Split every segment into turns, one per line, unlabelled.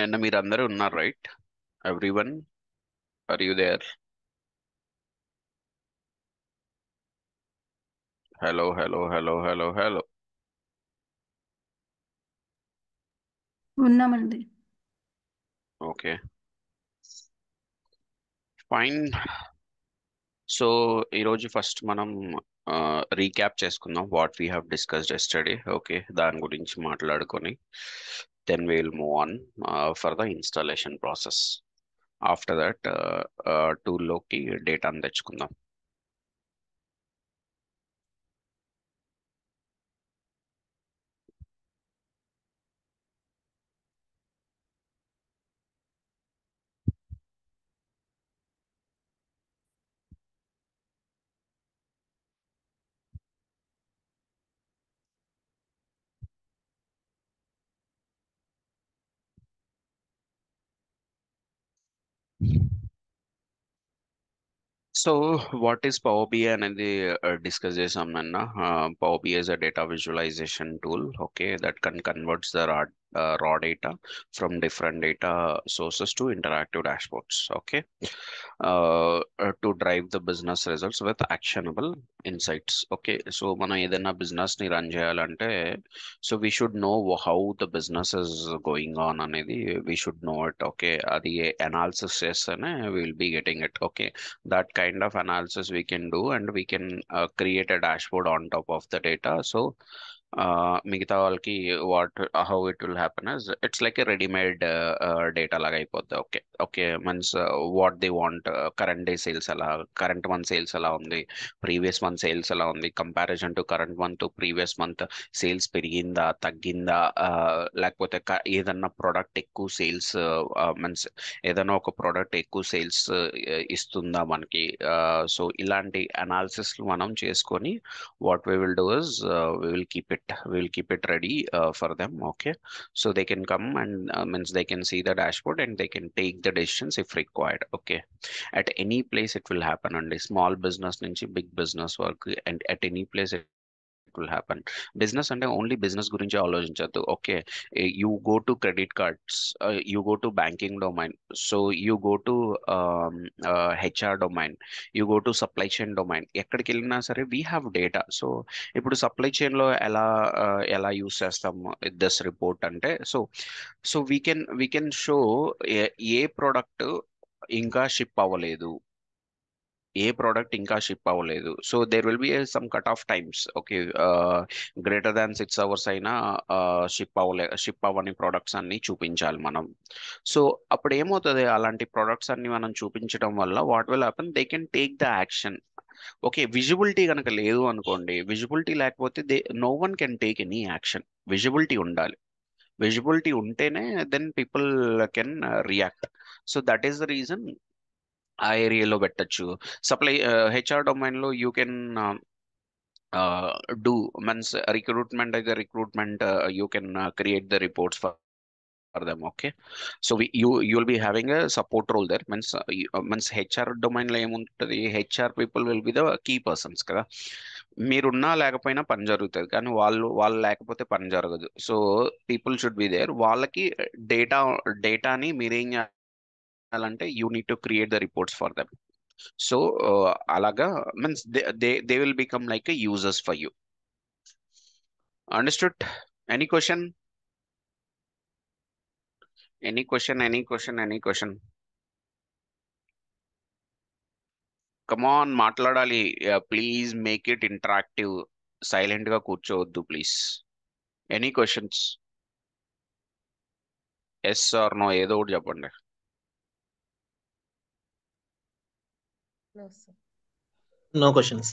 నిన్న మీరు అందరూ ఉన్నారు right everyone are you there hello hello hello hello hello ఉన్నామండి ఓకే ఫైన్ సో ఈరోజు ఫస్ట్ మనం రీక్యాప్ చేసుకుందాం what we have discussed study okay దాని గురించి మాట్లాడుకొని then we will move on uh, for the installation process. After that, uh, uh, to loki data అందెచ్చుకుందాం so what is power bi and the uh, discussion uh, power bi is a data visualization tool okay that can converts the raw uh, raw data from different data sources to interactive dashboards okay uh, uh to drive the business results with actionable insights okay so when business ni so we should know how the business is going on and we should know it okay adi analysis yes, we will be getting it okay that kind of analysis we can do and we can uh, create a dashboard on top of the data so మిగతా వాళ్ళకి what how it will happen it's like a readymade data లాగా అయిపోద్ది okay okay means what they want current day sales ఎలా current month sales ఎలా ఉంది previous month sales ఎలా ఉంది comparison to current month previous month sales పెరిగిందా తగ్గిందా లేకపోతే ఏదన్నా ప్రోడక్ట్ ఎక్కువ సేల్స్ మీన్స్ ఏదైనా ఒక ప్రోడక్ట్ ఎక్కువ సేల్స్ ఇస్తుందా మనకి సో ఇలాంటి అనాలిసిస్ మనం చేసుకొని what we will do we will keep it will keep it ready for them okay so they can come and means they can see the dashboard and they can take the if required okay at any place it will happen Only small business ninchi big business work and at any place it will happen business అంటే only business గురించి ఆలోచించద్దు okay you go to credit cards you go to banking domain so you go to HR domain you go to supply chain domain ఎక్కడికి వెళ్ళినా సరే we have data so ఇప్పుడు supply చైన్లో ఎలా ఎలా యూస్ చేస్తాం దిస్ రిపోర్ట్ అంటే so so we can we can show ఏ ప్రోడక్ట్ ఇంకా షిప్ అవ్వలేదు ఏ ప్రోడక్ట్ ఇంకా షిప్ అవ్వలేదు so there will be some cut off times okay greater than six hours అయినా షిప్ uh, అవ్వలే షిప్ అవ్వని ప్రోడక్ట్స్ అన్ని చూపించాలి మనం సో అప్పుడు ఏమవుతుంది అలాంటి ప్రోడక్ట్స్ అన్ని మనం చూపించడం వల్ల what will happen they can take the action okay visibility కనుక లేదు అనుకోండి విజిబిలిటీ లేకపోతే they no one can take any action visibility ఉండాలి విజిబిలిటీ ఉంటేనే then people can react so that is the reason ఆ ఏరియాలో పెట్టచ్చు సప్లై హెచ్ఆర్ డొమైన్లో you can do means recruitment అయితే recruitment you can create the reports for for them okay so we you you'll be having a support role there means uh, means hr ఏముంటుంది HR people will be the key persons కదా మీరున్నా లేకపోయినా పని జరుగుతుంది కానీ వాళ్ళు వాళ్ళు లేకపోతే పని జరగదు so people should be there వాళ్ళకి డేటా డేటాని మీరేం చేయాలంటే you need to create the reports for them so అలాగా means they they will become like users for you understood any question any question any question any question come on మాట్లాడాలి please make it interactive సైలెంట్గా కూర్చోవద్దు please any questions yes or no ఏదో ఒకటి చెప్పండి No, sir. No questions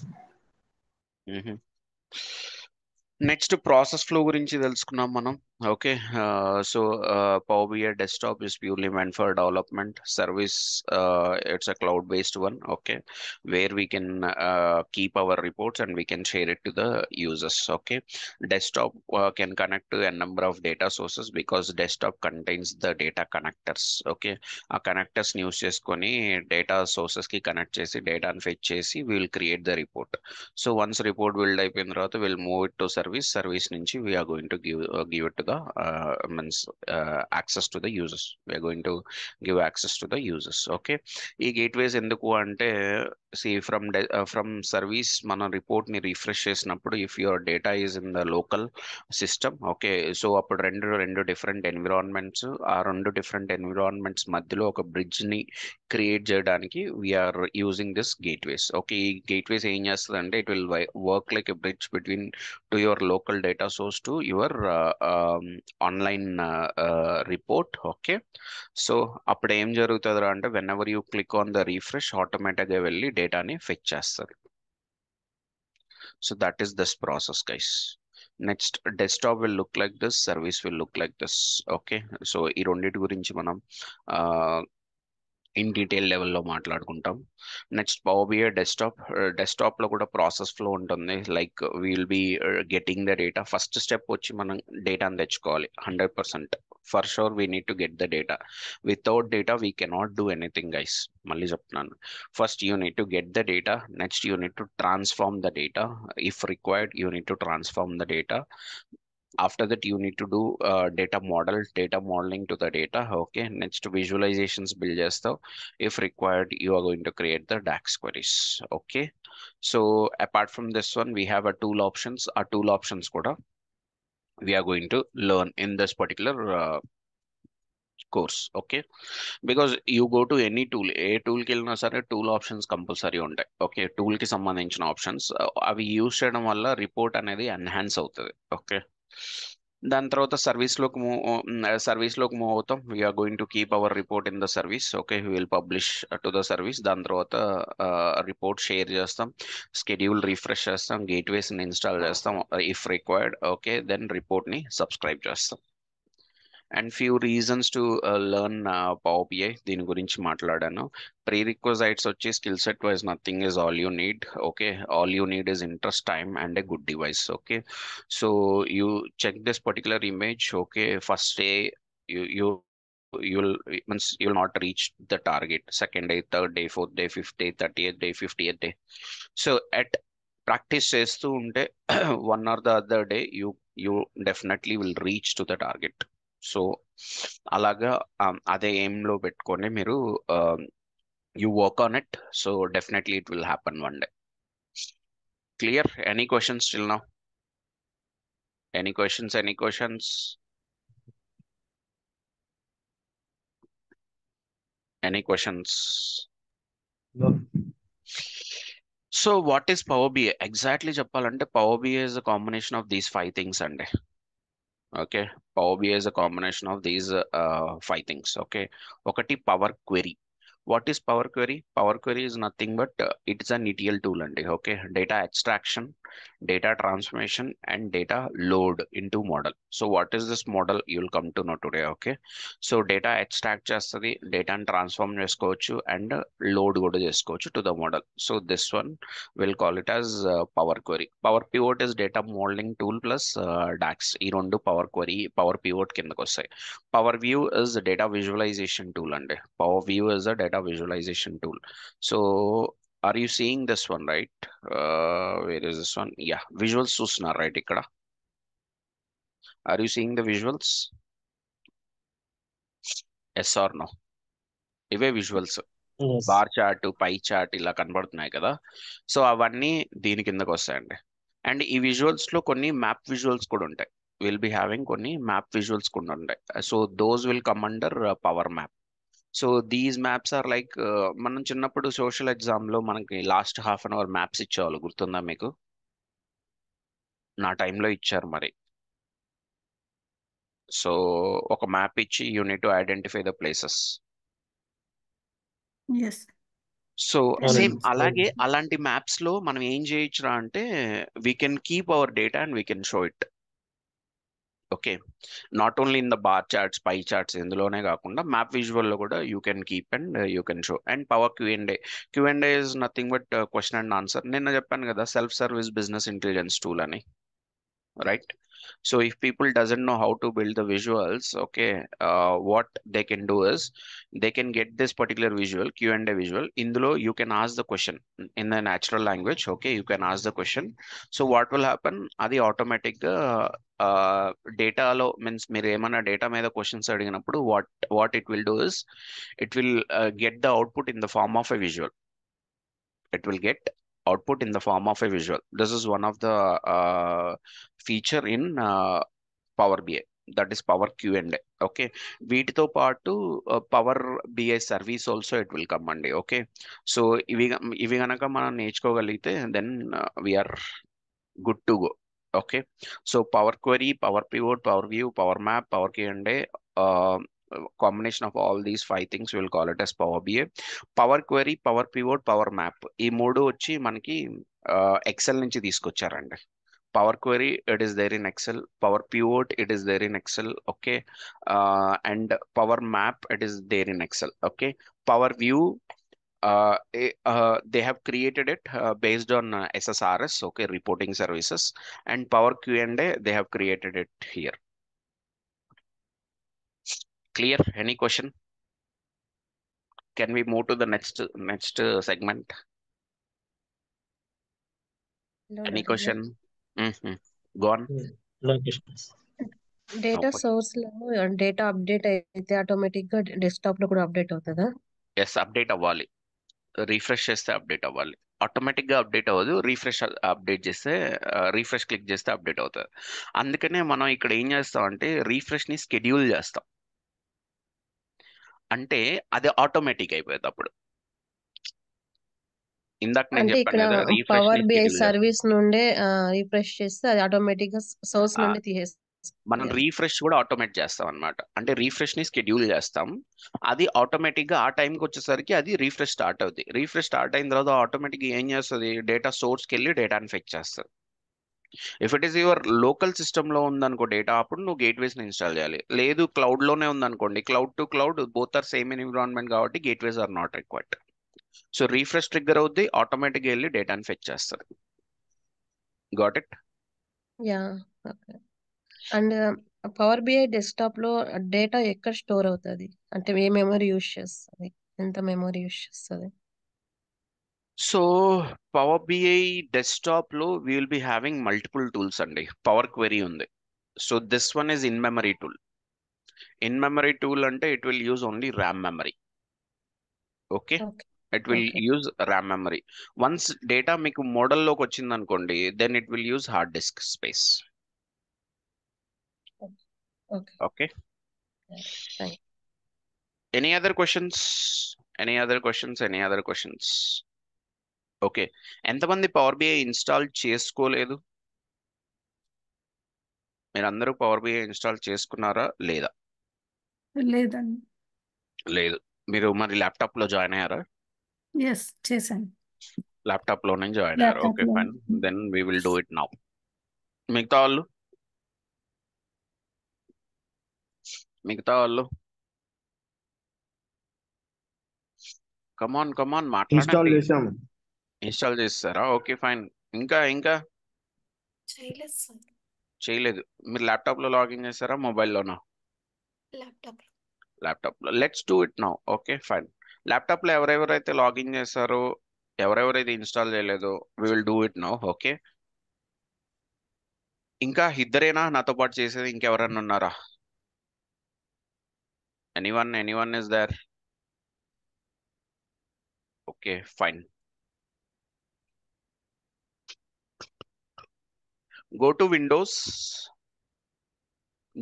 next process flow గురించి తెలుసుకున్నాం మనం Okay, uh, so uh, Power BI Desktop is purely meant for development service. Uh, it's a cloud-based one, okay, where we can uh, keep our reports and we can share it to the users, okay. Desktop uh, can connect to a number of data sources because desktop contains the data connectors, okay. A connectors news చేసుకొని data sources ki connect chesi, data and fetch chesi, we will create the report. So once report type in, తరవత తర్వాత we'll move it to service. Service nunchi we are going to give, uh, give it to the the uh, means uh, access to the users we are going to give access to the users okay E gateways the అంటే see from uh, service మన report ని refresh చేసినప్పుడు if your data is in the local system okay so అప్పుడు రెండు రెండు different environments ఆ రెండు different environments మధ్యలో ఒక బ్రిడ్జ్ ని క్రియేట్ చేయడానికి we're using this gateways okay ఈ గేట్వేస్ ఏం చేస్తుంది అంటే it will work like a bridge between to your local data source to your online report okay so అప్పుడు ఏం జరుగుతుందా అంటే when ever you click on the refresh ఆటోమేటిక్గా వెళ్ళి డేటాని ఫెచ్ చేస్తుంది so that is this process guys next desktop will look like this service will look like this okay so ఈ రెండింటి గురించి మనం in detail level lo maatladukuntam next power bi desktop uh, desktop lo kuda process flow untundi like we will be uh, getting the data first step vachi manam data and techukovali 100% for sure we need to get the data without data we cannot do anything guys malli cheptunnanu first you need to get the data next you need to transform the data if required you need to transform the data after that you need to do uh, data model data modeling to the data okay next visualizations build chestav if required you are going to create the dax queries okay so apart from this one we have a tool options our tool options quota. we are going to learn in this particular uh, course okay because you a tool any tool ఏ టూల్కి వెళ్ళినా సరే tool options compulsory ఉంటాయి okay టూల్కి సంబంధించిన options uh, అవి use చేయడం వల్ల రిపోర్ట్ అనేది ఎన్హాన్స్ out Okay. దాని తర్వాత సర్వీస్లోకి మూవ్ సర్వీస్లోకి మూవ్ అవుతాం we're going to keep our report in the service okay we will publish to the service దాని తర్వాత రిపోర్ట్ షేర్ చేస్తాం స్కెడ్యూల్ రిఫ్రెష్ చేస్తాం గేట్వేస్ని ఇన్స్టాల్ చేస్తాం ఇఫ్ రిక్వైర్డ్ ఓకే దెన్ రిపోర్ట్ని సబ్స్క్రైబ్ చేస్తాం and few reasons to uh, learn uh, Power BI. Deen gurinchi matladano. Prerequisites such skill set wise nothing is all you need. Okay, all you need is interest time and a good device. Okay, so you check this particular image. Okay, first day you you you'll means you'll not reach the target second day third day fourth day fifth day 30th day 50th day so at practice one or the other day you you definitely will reach to the target so అలాగా అదే ఎయిమ్లో పెట్టుకొని మీరు you work on it so definitely it will happen one day clear any questions till now any questions any questions any questions so what is power BI exactly చెప్పాలంటే power BI is a combination of these five things అండి okay power bi is a combination of these uh, five things okay okati power query what is power query power query is nothing but uh, it's an etl tool and okay data extraction data transformation and data load into model. So what is this model? You'll come to know today, okay? So data extract the data and transform cheskochu and load go to cheskochu to the model. So this one we'll call it as uh, Power Query. Power Pivot is data modeling tool plus uh, DAX. Irondu Power Query, Power Pivot pivot కిందకు Power View is is data visualization tool and power view is a data visualization tool. So are you seeing this one right where where is this one yeah చూస్తున్నారు right ఇక్కడ are you seeing the visuals yes or no ఇవే visuals bar chart pie chart ఇలా కనబడుతున్నాయి కదా so అవన్నీ దీని కిందకు వస్తాయండి అండ్ ఈ విజువల్స్ లో కొన్ని మ్యాప్ విజువల్స్ కూడా ఉంటాయి విల్ బి హ్యావింగ్ కొన్ని మ్యాప్ విజువల్స్ కూడా ఉంటాయి so those will come under power map so these maps are like మనం చిన్నప్పుడు సోషల్ ఎగ్జామ్ లో మనకి last half an hour maps ఇచ్చేవాళ్ళు గుర్తుందా మీకు నా టైంలో ఇచ్చారు మరి సో ఒక మ్యాప్ ఇచ్చి you need to identify the places so same అలాగే అలాంటి మ్యాప్స్ లో మనం ఏం చేయొచ్చురా అంటే we can keep our data and we can show it okay not only in the bar charts pie charts ఇందులోనే కాకుండా మ్యాప్ విజువల్లో కూడా you can keep and uh, you can show and power Q and A Q and A is nothing but uh, question and answer నిన్న చెప్పాను కదా self service business intelligence tool అని right So if people doesn't know how to build the visuals, okay, uh, what they can do is they can get this particular visual Q and A visual. Indulo, you can ask the question in the natural language. Okay, you can ask the question. So what will happen? Are the automatic uh, డేటాలో uh, means data ఏమైనా the questions questions అడిగినప్పుడు What what it will do is it will get the output in the form of a visual. It will get. output in the form of a visual. This is one of the uh, feature in uh, Power BI that is Power Q and A. Okay, వీటితో పాటు power BI service also it will come అండి okay so ఇవి ఇవి కనుక మనం నేర్చుకోగలిగితే then we're good to go okay so power query power pivot power view power map power Q and combination of all these five things we'll call it as power bi power query power pivot power map ee moodu vachi manaki excel nunchi power query it is there in excel power pivot it is there in excel okay and power map it is there in excel okay power view they have created it uh, based on SSRS, uh, okay, reporting services, and Power q and they have created it here, clear any question can we move to the next next segment any question any
data source లో data update అయితే automatic గా desktop లో కూడా update అవుతుందా
yes update అవ్వాలి refresh చేస్తే update అవ్వాలి automatic గా అప్డేట్ అవ్వదు రీఫ్రెష్ అప్డేట్ చేస్తే రీఫ్రెష్ క్లిక్ చేస్తే అప్డేట్ అవుతుంది అందుకనే మనం ఇక్కడ ఏం చేస్తాం అంటే రీఫ్రెష్ ని స్కెడ్యూల్ చేస్తాం అంటే అది ఆటోమేటిక్ అయిపోయేది అప్పుడు ఇందాక నేను ఇక్కడ పవర్ బిఐ
సర్వీస్ నుండే రిఫ్రెష్ చేస్తే అది ఆటోమేటిక్ గా సోర్స్ నుండి
మనం రీఫ్రెష్ కూడా ఆటోమేట్ చేస్తాం అనమాట అంటే రీఫ్రెష్ ని స్కెడ్యూల్ చేస్తాం అది ఆటోమేటిక్ గా ఆ టైం కి వచ్చేసరికి అది రీఫ్రెష్ స్టార్ట్ అవుతుంది రీఫ్రెష్ స్టార్ట్ అయిన తర్వాత ఆటోమేటిక్ ఏం చేస్తుంది డేటా సోర్స్ కి వెళ్ళి డేటాని ఫెచ్ చేస్తుంది if it is your local సిస్టంలో ఉందనుకో డేటా అప్పుడు నువ్వు ని ఇన్స్టాల్ చేయాలి లేదు క్లౌడ్ ఉంది ఉందనుకోండి cloud to cloud both are same environment కాబట్టి gateways are not required so refresh trigger అవుద్ది ఆటోమేటిక్ వెళ్ళి డేటాని ఫెచ్ చేస్తుంది got it
ya and power BI desktop లో డేటా ఎక్కడ స్టోర్ అవుతుంది అంటే ఏ మెమరీ యూస్ చేస్తుంది ఎంత మెమరీ యూస్ చేస్తుంది
So Power BI desktop lo we will be having multiple tools andi Power Query undi. So this one is in-memory tool. In-memory tool and it will use only RAM memory. Okay. okay. It will use RAM memory. Once data make model lo kochindan kondi, then it will use hard disk space.
Okay. okay.
Any other questions? Any other questions? Any other questions? Okay ఎంతమంది power BI install చేసుకోలేదు మీరు అందరూ power BI install చేసుకున్నారా లేదా లేదండి లేదు మీరు మరి ల్యాప్టాప్ లో జాయిన్ అయ్యారా
ఎస్ చేశాను
ల్యాప్టాప్ లో నుంచి జాయిన్ అయ్యారు okay fine then we will do it now మిగతా వాళ్ళు మిగతా వాళ్ళు కమాన్ కమాన్ మాట్లాడాలి ఇన్స్టాల్ చేస్తారా ఓకే ఫైన్ ఇంకా ఇంకా చేయలేదు మీరు ల్యాప్టాప్ లో లాగిన్ చేస్తారా మొబైల్లోనా ల్యాప్టాప్ ల్యాప్టాప్ లో let's do it now okay fine laptop లో ఎవరెవరైతే లాగిన్ చేస్తారో ఎవరెవరైతే ఇన్స్టాల్ చేయలేదు we will do it now okay ఇంకా ఇద్దరేనా నాతో పాటు చేసేది ఇంకెవరన్నా ఉన్నారా anyone anyone is there okay fine go to windows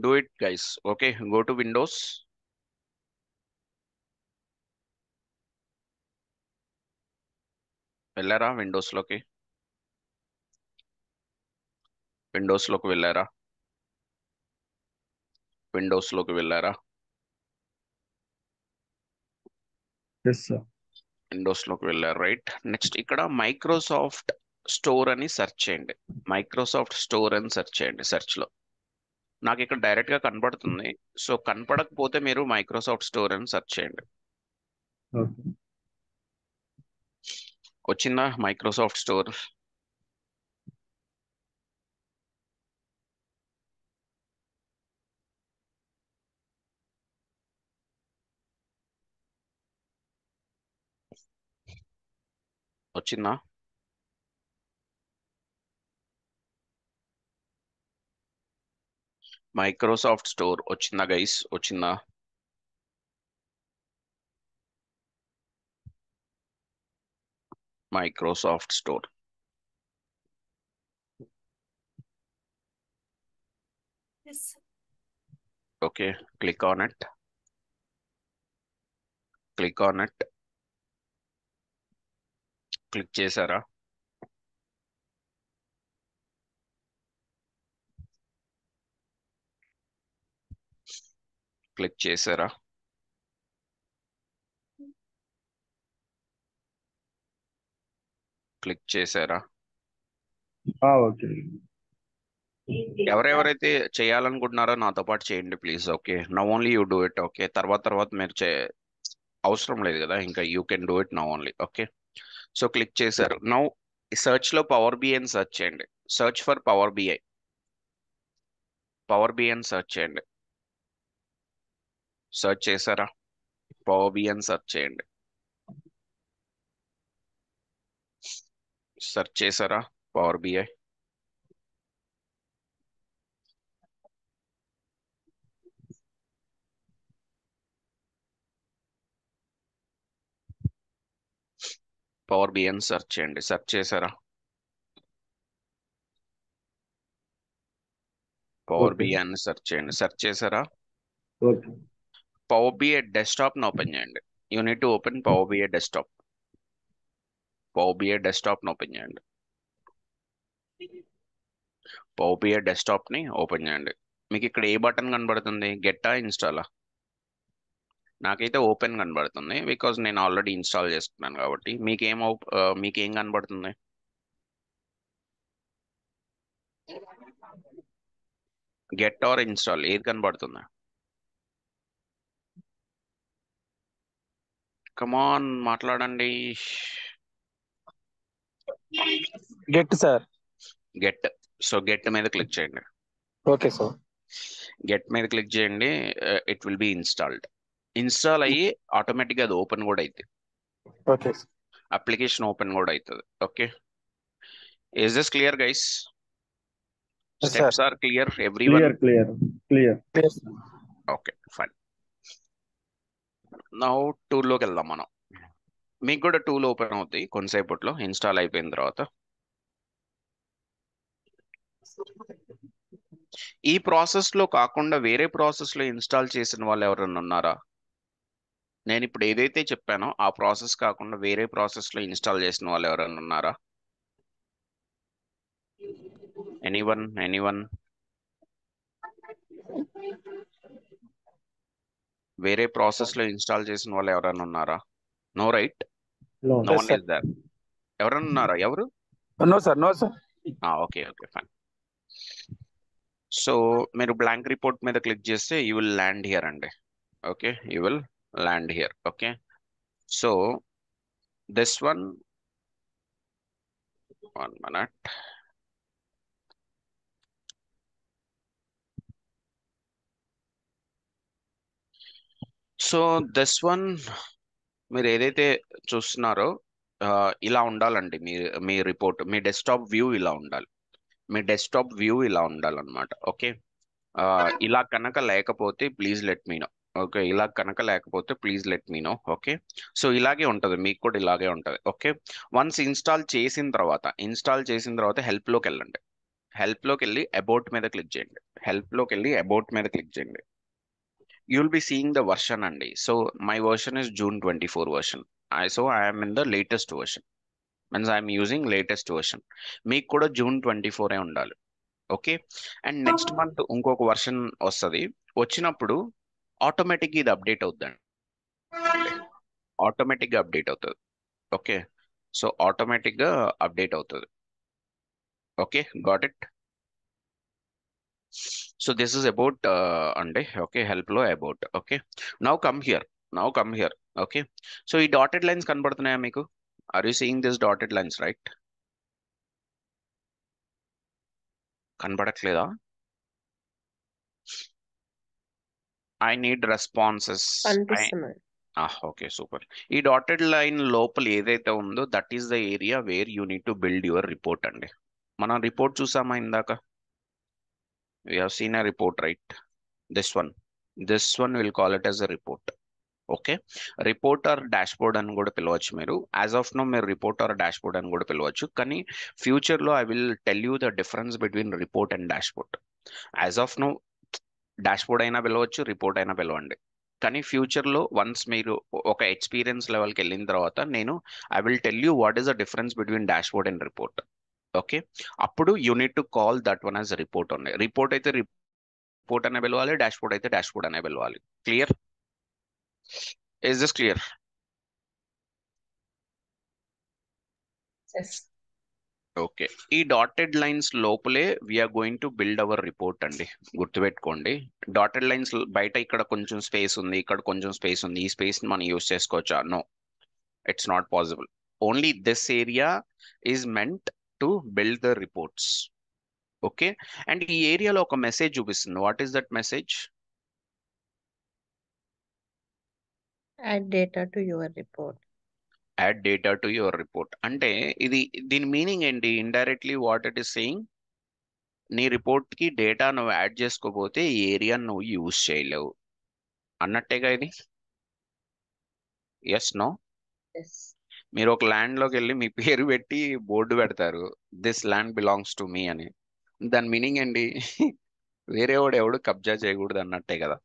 do it guys okay go to windows ellara windows loki eh? windows loki vellara windows loki vellara yes sir windows loki vellara right next ikkada microsoft store అని search చేయండి Microsoft store అని search చేయండి సెర్చ్లో నాకు ఇక్కడ డైరెక్ట్గా కనపడుతుంది so కనపడకపోతే మీరు మైక్రోసాఫ్ట్ స్టోర్ అని సెర్చ్ చేయండి వచ్చిందా మైక్రోసాఫ్ట్ స్టోర్ వచ్చిందా మైక్రోసాఫ్ట్ స్టోర్ వచ్చిందా గైస్ వచ్చిందా Microsoft store okay click on it click on it click chesara click చేశారా క్లిక్ చేశారా ఓకే ఎవరెవరైతే చేయాలనుకుంటున్నారో నాతో పాటు చేయండి ప్లీజ్ ఓకే నా only you do it okay తర్వాత తర్వాత మీరు చే అవసరం లేదు కదా ఇంకా యూ కెన్ డూ ఇట్ నా ఓన్లీ ఓకే సో క్లిక్ చేశారు నౌ లో పవర్ బిఐని సర్చ్ సెర్చ్ చేయండి search for power BI power బిఐని సర్చ్ సెర్చ్ చేయండి సర్చ్ చేశారా పవర్బి అని సర్చ్ చేయండి సెర్చ్ చేశారా పవర్ బిఐ పవర్ బిఎన్ అని సెర్చ్ చేయండి సెర్చ్ చేశారా పవర్ బిఎన్ అని సెర్చ్ చేయండి సెర్చ్ చేశారా పవర్ బిఐ డెస్క్టాప్ని ఓపెన్ చేయండి you need to open power BI desktop power BI డెస్క్టాప్ని ఓపెన్ చేయండి పవర్ బిఐ డెస్క్టాప్ని ఓపెన్ చేయండి మీకు ఇక్కడ ఏ బటన్ కనబడుతుంది గెట్టా ఇన్స్టాలా నాకైతే ఓపెన్ కనబడుతుంది బికాజ్ నేను ఆల్రెడీ ఇన్స్టాల్ చేసుకున్నాను కాబట్టి మీకేం మీకేం కనబడుతుంది గెట్ ఆర్ ఇన్స్టాల్ ఏది కనబడుతుంది కమాన్ మాట్లాడండి get sir get so get మీద క్లిక్ చేయండి ఓకే సార్ గెట్ మీద క్లిక్ చేయండి it will be installed install అయ్యి ఆటోమేటిక్గా అది ఓపెన్ కూడా అవుతుంది ఓకే అప్లికేషన్ ఓపెన్ కూడా అవుతుంది okay is this clear guys steps are clear every clear clear okay fine now టూల్లోకి వెళ్దాం మనం మీకు కూడా టూల్ ఓపెన్ అవుతుంది కొంతసేపట్లో ఇన్స్టాల్ అయిపోయిన తర్వాత ఈ ప్రాసెస్లో కాకుండా వేరే ప్రాసెస్లో ఇన్స్టాల్ చేసిన వాళ్ళు ఎవరైనా ఉన్నారా నేను ఇప్పుడు ఏదైతే చెప్పానో ఆ ప్రాసెస్ కాకుండా వేరే ప్రాసెస్లో ఇన్స్టాల్ చేసిన వాళ్ళు ఎవరైనా ఉన్నారా ఎనీవన్ ఎనీవన్ వేరే ప్రాసెస్ లో ఇన్స్టాల్ చేసిన వాళ్ళు ఎవరైనా ఉన్నారా no right no one is ఎవరైనా hmm. ఉన్నారా ఎవరు no sir no sir okay okay fine so మీరు బ్లాంక్ రిపోర్ట్ మీద క్లిక్ చేస్తే యూ విల్ ల్యాండ్ హియర్ అండి okay you will land here okay so this one one minute so this one మీరు ఏదైతే చూస్తున్నారో ఇలా ఉండాలండి మీ మీ రిపోర్ట్ మీ డెస్క్టాప్ వ్యూ ఇలా ఉండాలి మీ డెస్క్టాప్ వ్యూ ఇలా ఉండాలన్నమాట ఓకే ఇలా కనుక లేకపోతే please let me know okay ఇలా కనుక లేకపోతే please let me know okay so ఇలాగే ఉంటుంది మీకు కూడా ఇలాగే ఉంటుంది ఓకే వన్స్ ఇన్స్టాల్ చేసిన తర్వాత ఇన్స్టాల్ చేసిన తర్వాత హెల్ప్లోకి వెళ్ళండి హెల్ప్లోకి వెళ్ళి అబౌట్ మీద క్లిక్ చేయండి హెల్ప్లోకి వెళ్ళి అబౌట్ మీద క్లిక్ చేయండి you'll be seeing the version అండి so my version is June twenty four version I so I'm in the latest version means I'm using latest version మీకు కూడా జూన్ ట్వంటీ ఫోర్ ఏ ఉండాలి okay and next month ఇంకొక version వస్తుంది వచ్చినప్పుడు ఆటోమేటిక్గా ఇది అప్డేట్ అవుతుందండి ఆటోమేటిక్ గా అప్డేట్ అవుతుంది ఓకే సో ఆటోమేటిక్ గా అప్డేట్ అవుతుంది okay got it So this is about uh, Ande, okay, help lo about, okay. Now come here, now come here, okay. So ఈ dotted lines కనబడుతున్నాయా మీకు Are you seeing these dotted lines, right? కనబడట్లేదా I need responses okay super ఈ dotted line లోపల ఏదైతే ఉందో that is the area where you need to build your report అండి మనం రిపోర్ట్ చూసామా ఇందాక we have seen a report, right? This one. This one we'll call it as a report. Okay report or dashboard అని కూడా పిలవచ్చు మీరు as of now మీరు report or dashboard అని కూడా పిలవచ్చు కానీ ఫ్యూచర్లో I will tell you the difference between report and dashboard as of now dashboard అయినా పిలవచ్చు రిపోర్ట్ అయినా పిలవండి కానీ ఫ్యూచర్లో వన్స్ మీరు ఒక ఎక్స్పీరియన్స్ లెవెల్కి వెళ్ళిన తర్వాత నేను I will tell you what is the difference between dashboard and report okay అప్పుడు you need to call that one as report ఉన్నాయి రిపోర్ట్ అయితే రిపోర్ట్ అనే పిలవాలి డాష్ బోర్డ్ అయితే డాష్ బోర్డ్ అనే పిలవాలి clear is this clear okay ఈ dotted lines లోపలే we're going to build our report అండి గుర్తుపెట్టుకోండి డాటెడ్ లైన్స్ బయట ఇక్కడ కొంచెం స్పేస్ ఉంది ఇక్కడ కొంచెం స్పేస్ ఉంది ఈ ని మనం యూస్ చేసుకోవచ్చా no it's not possible only this area is meant to build the reports okay and ఈ ఏరియాలో ఒక మెసేజ్ చూపిస్తుంది what is that message
add data to your
report అంటే ఇది దీని మీనింగ్ ఏంటి indirectly what it is saying నీ రిపోర్ట్కి డేటా నువ్వు యాడ్ చేసుకోకపోతే ఈ ఏరియా నువ్వు యూజ్ చేయలేవు అన్నట్టేగా ఇది ఎస్ నో మీరు ఒక లోకి వెళ్ళి మీ పేరు పెట్టి బోర్డు పెడతారు this land belongs to me అని దాని మీనింగ్ అండి వేరే వాడు ఎవడు కబ్జా చేయకూడదు అన్నట్టే కదా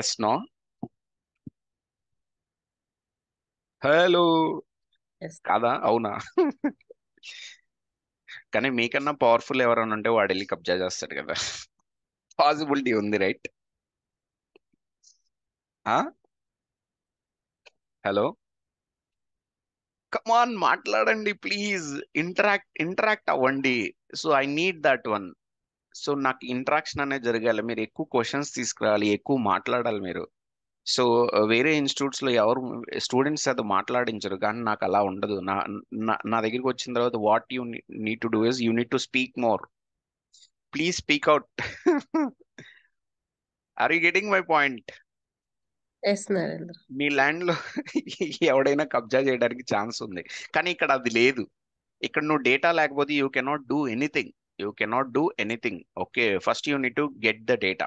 ఎస్ నో హలో కాదా అవునా కానీ మీకన్నా పవర్ఫుల్ ఎవరైనా ఉంటే వాడు వెళ్ళి కబ్జా చేస్తాడు కదా పాసిబిలిటీ ఉంది రైట్ హలో కమాన్ మాట్లాడండి ప్లీజ్ ఇంటరాక్ట్ ఇంటరాక్ట్ అవ్వండి so I need that one so నాకు ఇంటరాక్షన్ అనేది జరగాలి మీరు ఎక్కువ క్వశ్చన్స్ తీసుకురావాలి ఎక్కువ మాట్లాడాలి మీరు సో వేరే ఇన్స్టిట్యూట్స్లో ఎవరు స్టూడెంట్స్ అది మాట్లాడించరు కానీ నాకు అలా ఉండదు నా నా దగ్గరికి వచ్చిన తర్వాత what you need to do is you need to speak more please speak out are you getting my point మీ ల్యాండ్ లో ఎవడైనా కబ్జా చేయడానికి ఛాన్స్ ఉంది కానీ ఇక్కడ అది లేదు ఇక్కడ నువ్వు డేటా లేకపోతే you cannot do anything you cannot do anything okay first you need to get the data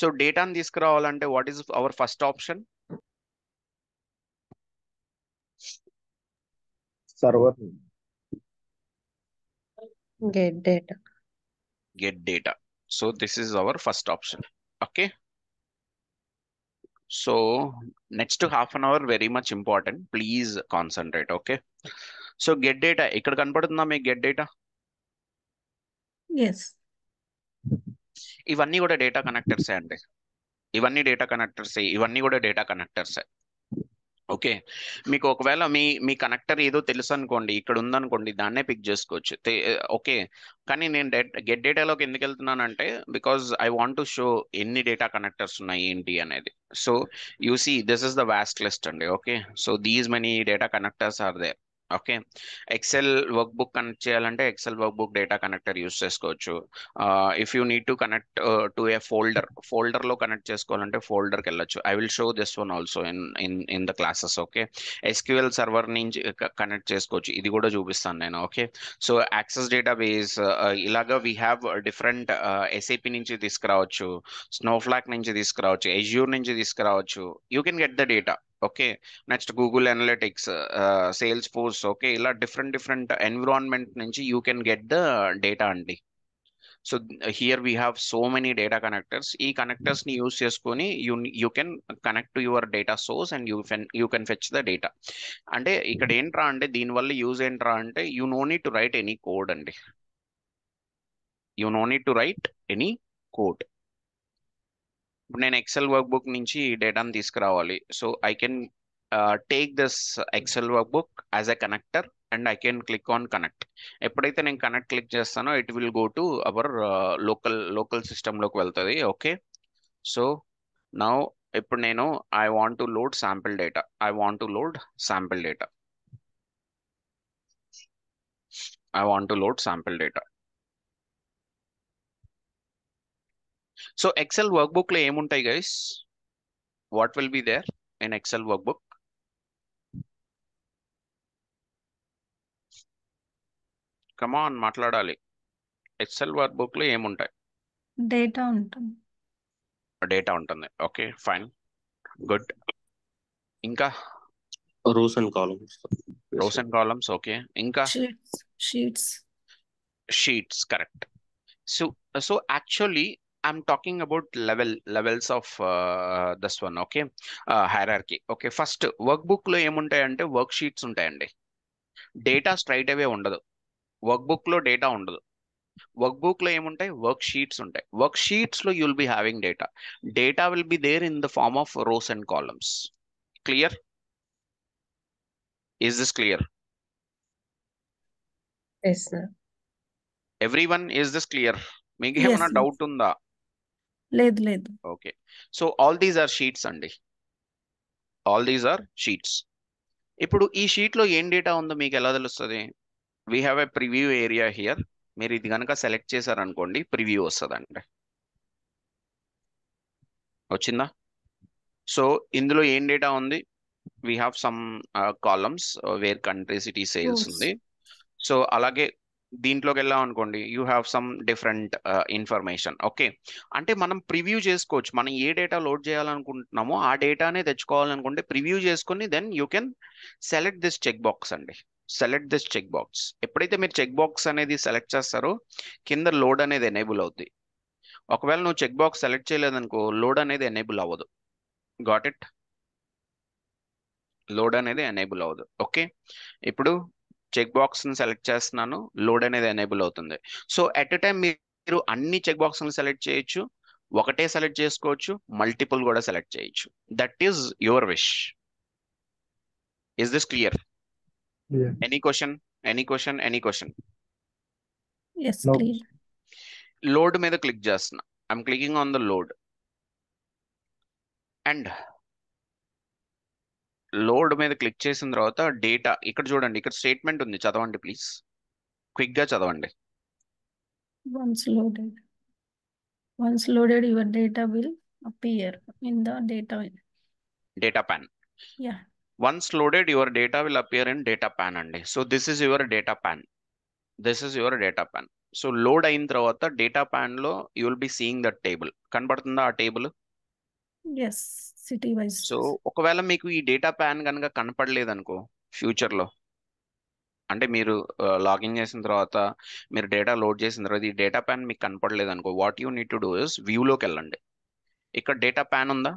so డేటాని తీసుకురావాలంటే what is our first option server get data get data so this is our first option okay So next to half an hour, very much important. Please concentrate. Okay. So get data. ఇక్కడ కనపడుతుందా మీకు get data? Yes. ఇవన్నీ కూడా data కనెక్టర్సే అండి ఇవన్నీ data కనెక్టర్సే ఇవన్నీ కూడా data కనెక్టర్సే okay మీకు ఒకవేళ మీ మీ కనెక్టర్ ఏదో తెలుసు అనుకోండి ఇక్కడ ఉందనుకోండి దాన్నే పిక్ చేసుకోవచ్చు ఓకే కానీ నేను గెట్ డేటాలోకి ఎందుకు వెళ్తున్నానంటే because I want to show ఎన్ని డేటా కనెక్టర్స్ ఉన్నాయి ఏంటి అనేది so you see this is the vast list అండి okay so these many data connectors are there okay excel workbook connect చేయాలంటే excel workbook data connector use చేసుకోవచ్చు if you need to connect to a folder ఫోల్డర్లో connect చేసుకోవాలంటే ఫోల్డర్కి వెళ్ళొచ్చు I will show this one also in in in the classes okay SQL server నుంచి connect చేసుకోవచ్చు ఇది కూడా చూపిస్తాను నేను okay so access database ఇలాగా వీ హ్యావ్ డిఫరెంట్ ఎస్ఏపి నుంచి తీసుకురావచ్చు స్నోఫ్లాక్ నుంచి తీసుకురావచ్చు ఎజ్యూర్ నుంచి తీసుకురావచ్చు you can get the data okay next Google analytics Salesforce okay ఇలా డిఫరెంట్ డిఫరెంట్ ఎన్విరాన్మెంట్ నుంచి you can get the data అండి so here we have so many data connectors ఈ కనెక్టర్స్ని యూస్ చేసుకొని you you can connect to your data source and you then you can fetch the data అంటే ఇక్కడ hmm. ఏంట్రా అంటే దీనివల్ల use ఏంట్రా అంటే you no need to write any code అండి you no need to write any code ఇప్పుడు నేను ఎక్సెల్ వర్క్ బుక్ నుంచి డేటాను తీసుకురావాలి so I can take this excel workbook as a connector and I can click on connect ఎప్పుడైతే నేను connect click చేస్తానో it will go to our local local సిస్టంలోకి వెళ్తుంది okay so now ఇప్పుడు నేను I want to load sample data I want to load sample data I want to load sample data so excel వర్క్బుక్లో ఏముంటాయి guys what will be there in excel workbook come on మాట్లాడాలి ఎక్సెల్ వర్క్బుక్లో ఏముంటాయి
data ఉంటుంది
data ఉంటుంది okay fine good ఇంకా rows and columns rows and columns okay ఇంకా sheets sheets correct so so actually I'm talking about level levels of uh, this one, okay? Uh, hierarchy. Okay, first వర్క్బుక్లో ఏముంటాయంటే worksheets ఉంటాయండి data straight అవే ఉండదు వర్క్బుక్లో data ఉండదు వర్క్బుక్లో ఏముంటాయి వర్క్ షీట్స్ ఉంటాయి వర్క్ షీట్స్లో you'll be having data data will be there in the form of rows and columns clear is this clear every one is this clear మీకు ఏమైనా డౌట్ ఉందా లేదు లేదు okay so all these are sheets అండి all these are sheets ఇప్పుడు ఈ షీట్లో ఏం డేటా ఉందో మీకు ఎలా తెలుస్తుంది we have a preview area here మీరు ఇది కనుక సెలెక్ట్ చేశారనుకోండి ప్రివ్యూ వస్తుంది అండి వచ్చిందా సో ఇందులో ఏం డేటా ఉంది we have some columns where country city sales ఉంది సో అలాగే దీంట్లోకి వెళ్ళాం అనుకోండి you have some different information okay అంటే మనం ప్రివ్యూ చేసుకోవచ్చు మనం ఏ డేటా లోడ్ చేయాలనుకుంటున్నామో ఆ డేటానే తెచ్చుకోవాలనుకుంటే ప్రివ్యూ చేసుకుని then you can select this check box అండి సెలెక్ట్ దిస్ చెక్ బాక్స్ ఎప్పుడైతే మీరు చెక్ బాక్స్ అనేది సెలెక్ట్ చేస్తారో కింద లోడ్ అనేది ఎనేబుల్ అవుద్ది ఒకవేళ నువ్వు చెక్ బాక్స్ సెలెక్ట్ చేయలేదనుకో లోడ్ అనేది ఎనేబుల్ అవ్వదు గాట్ ఇట్ లోడ్ అనేది ఎనేబుల్ అవ్వదు ఓకే ఇప్పుడు చెక్ బాక్స్ని సెలెక్ట్ చేస్తున్నాను లోడ్ అనేది ఎనేబుల్ అవుతుంది సో ఎట్ ఎ టైం మీరు అన్ని చెక్ బాక్స్ని సెలెక్ట్ చేయొచ్చు ఒకటే సెలెక్ట్ చేసుకోవచ్చు మల్టిపుల్ కూడా సెలెక్ట్ చేయొచ్చు that is your wish is this clear any question any question any question load మీద క్లిక్ చేస్తున్నా I'm clicking on the load and load మీద క్లిక్ చేసిన తర్వాత డేటా ఇక్కడ చూడండి ఇక్కడ స్టేట్మెంట్ ఉంది చదవండి ప్లీజ్ క్విక్ గా చదవండి
once loaded once loaded your data will appear in
data pane once loaded your data will appear in data pane అండి so this is your data pane this is your data pane so load అయిన తర్వాత data pane లో you will be seeing that table కనబడుతుందా ఆ table as city wise so ఒకవేళ మీకు ఈ data pan కనుక కనపడలేదు అనుకో ఫ్యూచర్లో అంటే మీరు లాగిన్ చేసిన తర్వాత మీరు డేటా లోడ్ చేసిన తర్వాత ఈ డేటా ప్యాన్ మీకు కనపడలేదు అనుకో what you need to do is వ్యూలోకి వెళ్ళండి ఇక్కడ డేటా ప్యాన్ ఉందా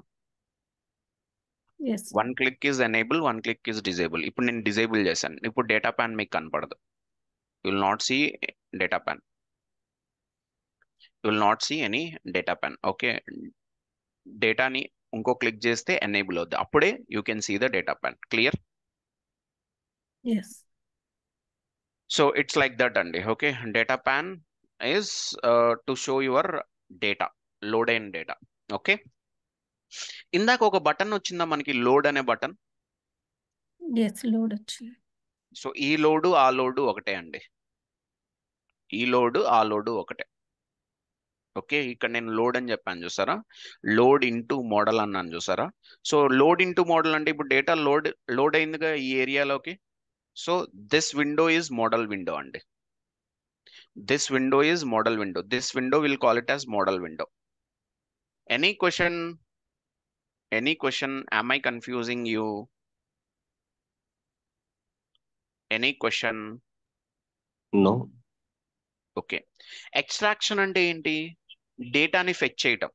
one click is enable one click is disable ఇప్పుడు నేను డిజేబుల్ చేశాను ఇప్పుడు డేటా ప్యాన్ మీకు కనపడదు you'll will not see data pane you'll will not see any data pane okay డేటాని ఇంకో క్లిక్ చేస్తే ఎనేబుల్ అవుద్ది అప్పుడే you can see the data pane clear so it's like that అండి okay data pane is to show your data load అయిన data okay ఇందాక ఒక button వచ్చిందా మనకి లోడ్ అనే బటన్
లోడ్ వచ్చింది
సో ఈ లోడు ఆ లోడు ఒకటే అండి ఈ లోడు ఆ లోడు ఒకటే ఓకే ఇక్కడ నేను లోడ్ అని చెప్పాను చూసారా లోడ్ ఇంటూ మోడల్ అన్నాను చూసారా సో లోడ్ ఇంటూ మోడల్ అంటే ఇప్పుడు డేటా లోడ్ లోడ్ అయిందిగా ఈ ఏరియాలోకి so this window is model window అండి this window is model window this window will call it as model window any question any question am I confusing you any question no okay extraction అంటే ఏంటి డేటాని fetch చేయటం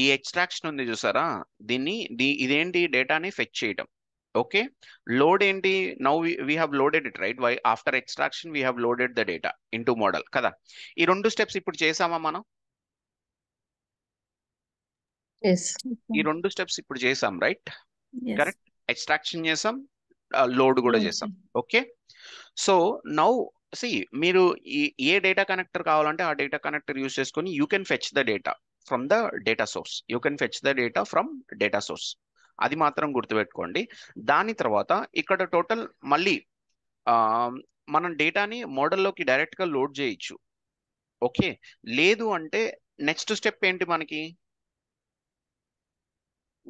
ఈ extraction ఉంది చూసారా దీన్ని దీ ఇదేంటి డేటాని ఫెచ్ చేయటం ఓకే లోడ్ ఏంటి now we have loaded it right why after extraction we have loaded the data in model కదా ఈ రెండు స్టెప్స్ ఇప్పుడు చేసామా మనం ఈ రెండు స్టెప్స్ ఇప్పుడు చేసాం రైట్ కరెక్ట్ ఎక్స్ట్రాక్షన్ చేసాం లోడ్ కూడా చేసాం ఓకే సో నౌ సి మీరు ఏ డేటా కనెక్టర్ కావాలంటే ఆ డేటా కనెక్టర్ యూస్ చేసుకొని you can fetch the data from the data source you can fetch the data from data source అది మాత్రం గుర్తుపెట్టుకోండి దాని తర్వాత ఇక్కడ టోటల్ మళ్ళీ మనం డేటాని మోడల్లోకి డైరెక్ట్గా లోడ్ చేయొచ్చు ఓకే లేదు అంటే నెక్స్ట్ స్టెప్ ఏంటి మనకి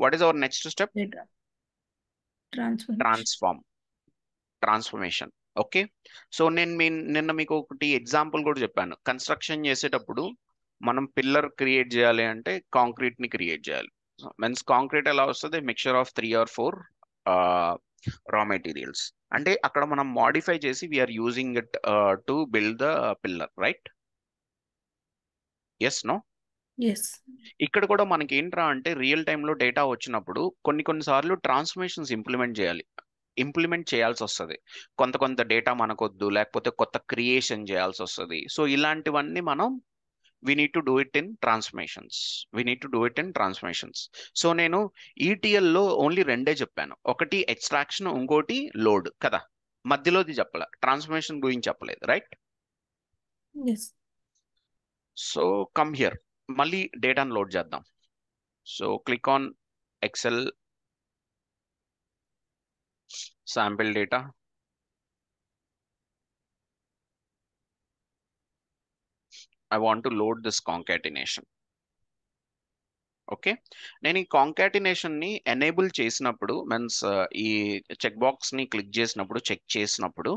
what is our next step transform transformation okay so నేను మీ నిన్న మీకు ఒకటి ఎగ్జాంపుల్ కూడా చెప్పాను కన్స్ట్రక్షన్ చేసేటప్పుడు మనం పిల్లర్ క్రియేట్ చేయాలి అంటే కాంక్రీట్ని క్రియేట్ చేయాలి మీన్స్ కాంక్రీట్ ఎలా వస్తుంది mixture of three or four raw materials అంటే అక్కడ మనం మాడిఫై చేసి we are using it to build the pillar right yes no ఇక్కడ కూడా మనకి ఏంట్రా అంటే రియల్ టైంలో డేటా వచ్చినప్పుడు కొన్ని కొన్నిసార్లు ట్రాన్స్ఫర్మేషన్స్ ఇంప్లిమెంట్ చేయాలి ఇంప్లిమెంట్ చేయాల్సి వస్తుంది కొంత కొంత డేటా మనకొద్దు లేకపోతే కొత్త క్రియేషన్ చేయాల్సి వస్తుంది సో ఇలాంటివన్నీ మనం we need to do it in transformations we need to do it in transformations so నేను ఈటీఎల్లో e ఓన్లీ రెండే చెప్పాను ఒకటి ఎక్స్ట్రాక్షన్ ఇంకోటి లోడ్ కదా మధ్యలోది చెప్పలే ట్రాన్స్ఫర్మేషన్ గురించి చెప్పలేదు రైట్ సో కమ్ హియర్ మళ్ళీ డేటాను లోడ్ చేద్దాం so click on excel sample data. I want to load this concatenation. Okay నేను ఈ కాంకాటినేషన్ని ఎనేబుల్ చేసినప్పుడు మీన్స్ uh, ఈ చెక్ బాక్స్ని క్లిక్ చేసినప్పుడు చెక్ చేసినప్పుడు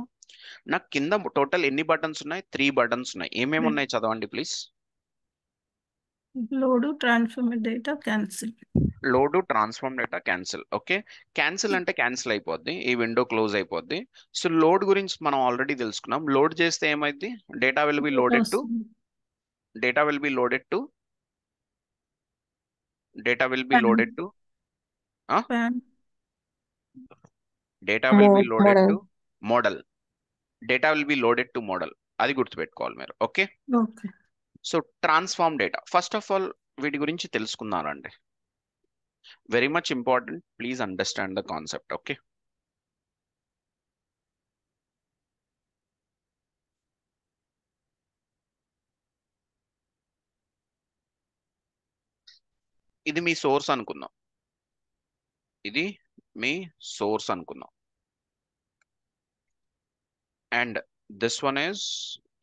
నాకు కింద టోటల్ ఎన్ని బటన్స్ ఉన్నాయి త్రీ బటన్స్ ఉన్నాయి ఏమేమి hmm. ఉన్నాయి చదవండి please
load transform data cancel
load transform data cancel okay cancel అంటే క్యాన్సిల్ అయిపోద్ది ఈ విండో క్లోజ్ అయిపోద్ది సో లోడ్ గురించి మనం ఆల్రెడీ తెలుసుకున్నాం లోడ్ చేస్తే ఏమైంది data will be loaded to data will be loaded to data will be loaded to data will be loaded to model data will be loaded to model అది గుర్తుపెట్టుకోవాలి మీరు okay so transform data first of all వీటి గురించి తెలుసుకుందామండి very much important please understand the concept okay ఇది మీ source అనుకుందాం ఇది మీ సోర్స్ అనుకుందాం and this one is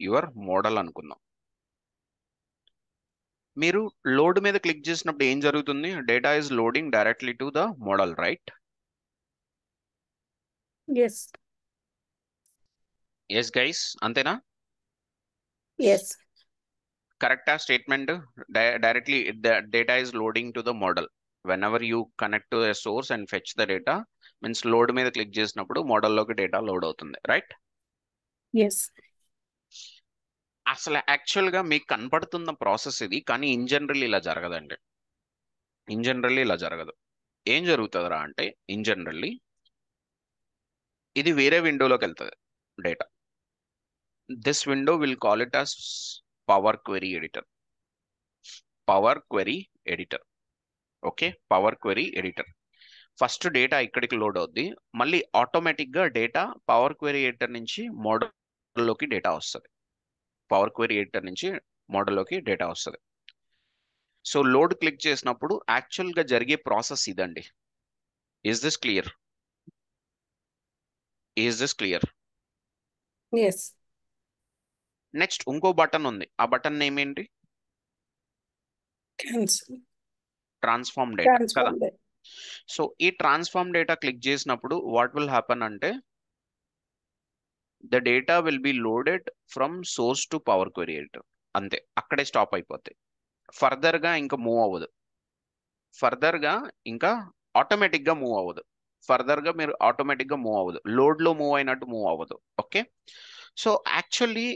your model అనుకుందాం మీరు లోడ్ మీద క్లిక్ చేసినప్పుడు ఏం జరుగుతుంది data is loading directly to the model right yes guys అంతేనా కరెక్ట్ కరెక్టా statement directly data is loading to the model when ever you connect to the source and fetch the data means load మీద click చేసినప్పుడు మోడల్లోకి data load అవుతుంది right అసలు యాక్చువల్గా మీకు కనపడుతున్న ప్రాసెస్ ఇది కానీ ఇన్ జనరల్ ఇలా జరగదండి ఇన్ జనరల్ ఇలా జరగదు ఏం జరుగుతుందిరా అంటే ఇన్ జనరల్లీ ఇది వేరే విండోలోకి వెళ్తుంది data this window will call it as power query editor power query editor okay power query editor first data ఇక్కడికి లోడ్ అవుద్ది మళ్ళీ ఆటోమేటిక్గా డేటా పవర్ క్వెరీ ఎడిటర్ నుంచి మోడల్లోకి డేటా వస్తుంది పవర్ క్వైరీ ఎడిటర్ నుంచి మోడల్లోకి డేటా వస్తుంది సో లోడ్ క్లిక్ చేసినప్పుడు యాక్చువల్గా జరిగే ప్రాసెస్ ఇదండి is this clear is this clear next ఇంకో బటన్ ఉంది ఆ బటన్ నేమ్ ఏంటి ట్రాన్స్ఫార్మ్ డేటా కదా సో ఈ ట్రాన్స్ఫార్మ్ డేటా క్లిక్ చేసినప్పుడు వాట్ విల్ హ్యాపన్ అంటే the data will be loaded from source to power query editor అంతే అక్కడే స్టాప్ అయిపోతాయి ఫర్దర్గా ఇంకా మూవ్ అవ్వదు ఫర్దర్గా ఇంకా ఆటోమేటిక్గా మూవ్ అవ్వదు ఫర్దర్గా మీరు ఆటోమేటిక్గా మూవ్ అవ్వదు లోడ్లో మూవ్ అయినట్టు మూవ్ అవ్వదు ఓకే సో యాక్చువల్లీ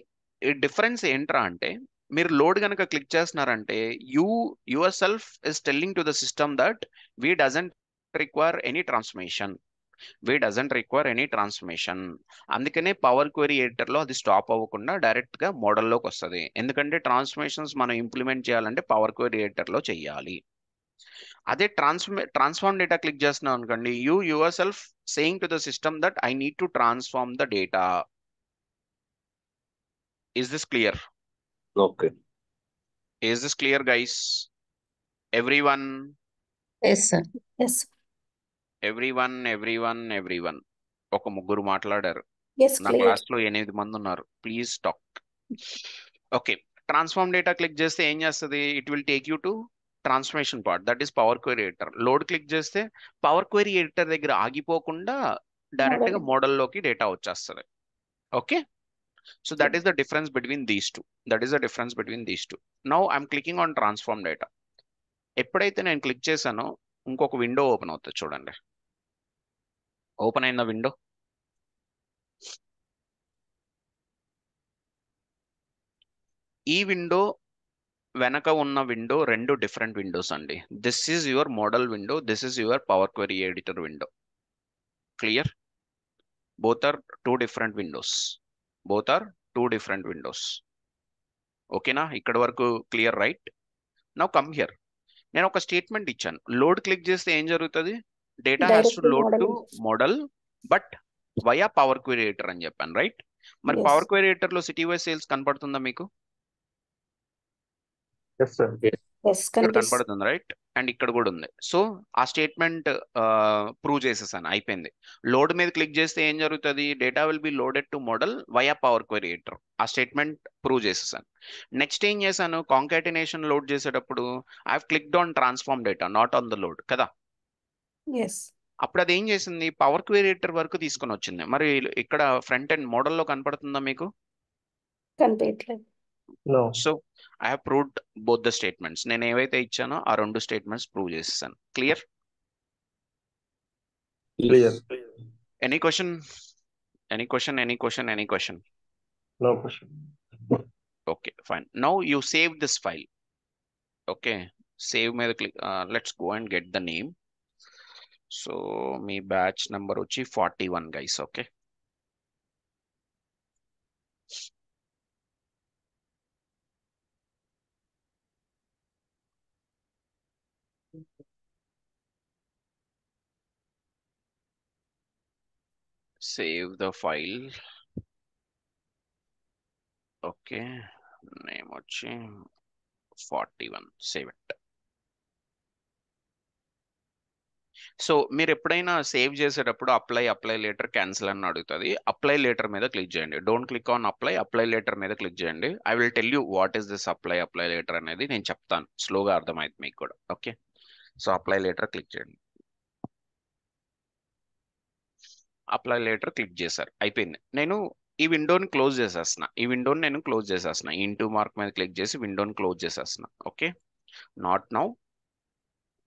డిఫరెన్స్ ఏంట్రా అంటే మీరు లోడ్ కనుక క్లిక్ చేస్తున్నారంటే you yourself is telling to the system that we doesn't require any transformation we doesn't require any transformation అందుకనే పవర్ క్వరీ ఎడిటర్లో అది స్టాప్ అవ్వకుండా డైరెక్ట్గా మోడల్లోకి వస్తుంది ఎందుకంటే ట్రాన్స్ఫర్మేషన్స్ మనం ఇంప్లిమెంట్ చేయాలంటే పవర్ క్వరీ ఎడిటర్లో చేయాలి అదే ట్రాన్స్ఫర్మే ట్రాన్స్ఫార్మ్ డేటా క్లిక్ చేస్తున్నాం అనుకోండి you yourself saying to the system that I need to transform the data is this clear okay is this clear guys everyone
yes sir yes
everyone everyone everyone ఒక ముగ్గురు మాట్లాడారు నా class లో ఎనిమిది మంది ఉన్నారు please talk okay transform data click చేస్తే ఏం చేస్తుంది it will take you to transformation part that is power query editor load click చేస్తే పవర్ క్వైరీ ఎడిటర్ దగ్గర ఆగిపోకుండా డైరెక్ట్ గా మోడల్లోకి డేటా వచ్చేస్తుంది okay so that is the difference between these two that is the difference between these two now I'm clicking on transform data ఎప్పుడైతే నేను click చేశానో ఇంకొక విండో ఓపెన్ అవుతుంది చూడండి ఓపెన్ అయిన విండో ఈ విండో వెనక ఉన్న విండో రెండు డిఫరెంట్ విండోస్ అండి this is your model window this is your power query editor window clear both are two different windows both are two different windows ఓకేనా ఇక్కడ వరకు clear right now come here నేను ఒక statement ఇచ్చాను load click చేస్తే ఏం జరుగుతుంది data has to load to model but via power query editor అని చెప్పాను రైట్ మరి పవర్ క్వరియేటర్ లో సిటీ వైజ్ సేల్స్ కనపడుతుందా మీకు
కనపడుతుంది
రైట్ అండ్ ఇక్కడ కూడా ఉంది సో ఆ స్టేట్మెంట్ ప్రూవ్ చేసేసాను అయిపోయింది లోడ్ మీద క్లిక్ చేస్తే ఏం జరుగుతుంది data will be loaded to model via power query editor ఆ స్టేట్మెంట్ ప్రూవ్ చేసేసాను నెక్స్ట్ ఏం చేశాను కాంకాటినేషన్ లోడ్ చేసేటప్పుడు I click clicked on transform data not on the load కదా అప్పుడు అది ఏం చేసింది పవర్ క్వరియేటర్ వరకు తీసుకొని వచ్చింది మరి ఇక్కడ ఫ్రంట్ అండ్ మోడల్లో కనపడుతుందా మీకు so I have proved both the statements. Nene evaithe ichchano around rendu statements prove chesanu. Clear? Clear. Any question? Any question? Any question? Any question? No question. Okay, fine. Now you save this file. Okay, save me the click. Uh, let's go and get the name. So, me batch number 41, guys. Okay. save the file okay name వచ్చి forty one save so మీరు ఎప్పుడైనా save చేసేటప్పుడు apply apply letter cancel అని అడుగుతుంది apply later మీద click చేయండి don't click on apply apply later మీద click చేయండి I will tell you what is this apply apply later అనేది నేను చెప్తాను స్లోగా అర్థమైంది మీకు కూడా okay so apply later click చేయండి అప్లై లెటర్ క్లిక్ చేశారు అయిపోయింది నేను ఈ విండోని క్లోజ్ చేసేస్తున్న ఈ విండోని నేను క్లోజ్ చేసేస్తున్నా టూ మార్క్ మీద క్లిక్ చేసి విండోని క్లోజ్ చేసేస్తున్నా okay not now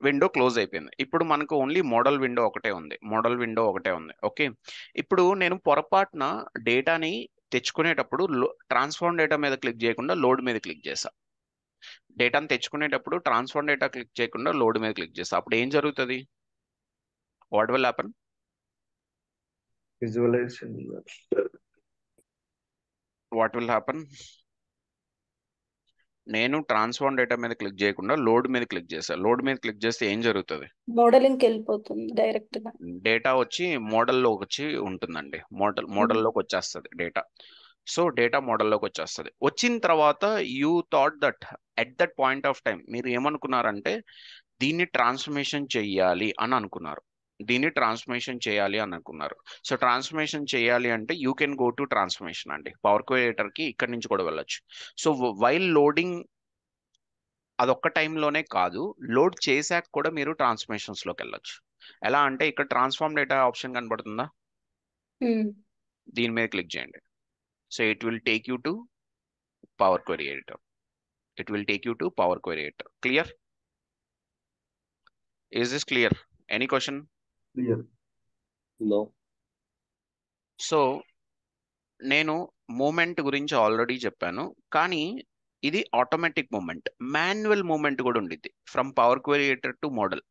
window close అయిపోయింది ఇప్పుడు మనకు ఓన్లీ మోడల్ విండో ఒకటే ఉంది మోడల్ విండో ఒకటే ఉంది ఓకే ఇప్పుడు నేను పొరపాటున డేటాని తెచ్చుకునేటప్పుడు ట్రాన్స్ఫార్మ్ డేటా మీద క్లిక్ చేయకుండా లోడ్ మీద క్లిక్ చేశా డేటాను తెచ్చుకునేటప్పుడు ట్రాన్స్ఫార్మ్ డేటా క్లిక్ చేయకుండా లోడ్ మీద క్లిక్ చేస్తా అప్పుడు ఏం జరుగుతుంది what will happen visualization what will happen నేను ట్రాన్స్ఫార్మ్ డేటా మీద క్లిక్ చేయకుండా లోడ్ మీద క్లిక్ చేస్తాను లోడ్ మీద క్లిక్ చేస్తే ఏం జరుగుతుంది
మోడలింగ్ వెళ్ళిపోతుంది డైరెక్ట్ గా
డేటా వచ్చి మోడల్లోకి వచ్చి ఉంటుందండి మోడల్ hmm. మోడల్లోకి వచ్చేస్తుంది డేటా సో డేటా మోడల్లోకి వచ్చేస్తుంది వచ్చిన తర్వాత you thought that at that point of time మీరు ఏమనుకున్నారంటే దీన్ని ట్రాన్స్ఫర్మేషన్ చెయ్యాలి అని అనుకున్నారు దీన్ని ట్రాన్స్ఫర్మేషన్ చేయాలి అని అనుకున్నారు సో ట్రాన్స్ఫర్మేషన్ చేయాలి అంటే you can go to transformation అండి పవర్ క్వేటర్కి ఇక్కడ నుంచి కూడా వెళ్ళొచ్చు సో వైల్ లోడింగ్ అదొక్క టైంలోనే కాదు లోడ్ చేశాక కూడా మీరు ట్రాన్స్ఫర్మేషన్స్లోకి వెళ్ళొచ్చు ఎలా అంటే ఇక్కడ ట్రాన్స్ఫార్మ్ డేటా ఆప్షన్ కనబడుతుందా దీని మీద క్లిక్ చేయండి so it will take you to power query it will take you to power query clear is this clear any question clear no so నేను మూమెంట్ గురించి ఆల్రెడీ చెప్పాను కానీ ఇది ఆటోమేటిక్ మూమెంట్ మాన్యువల్ మూమెంట్ కూడా ఉండిద్ది from power query editor to model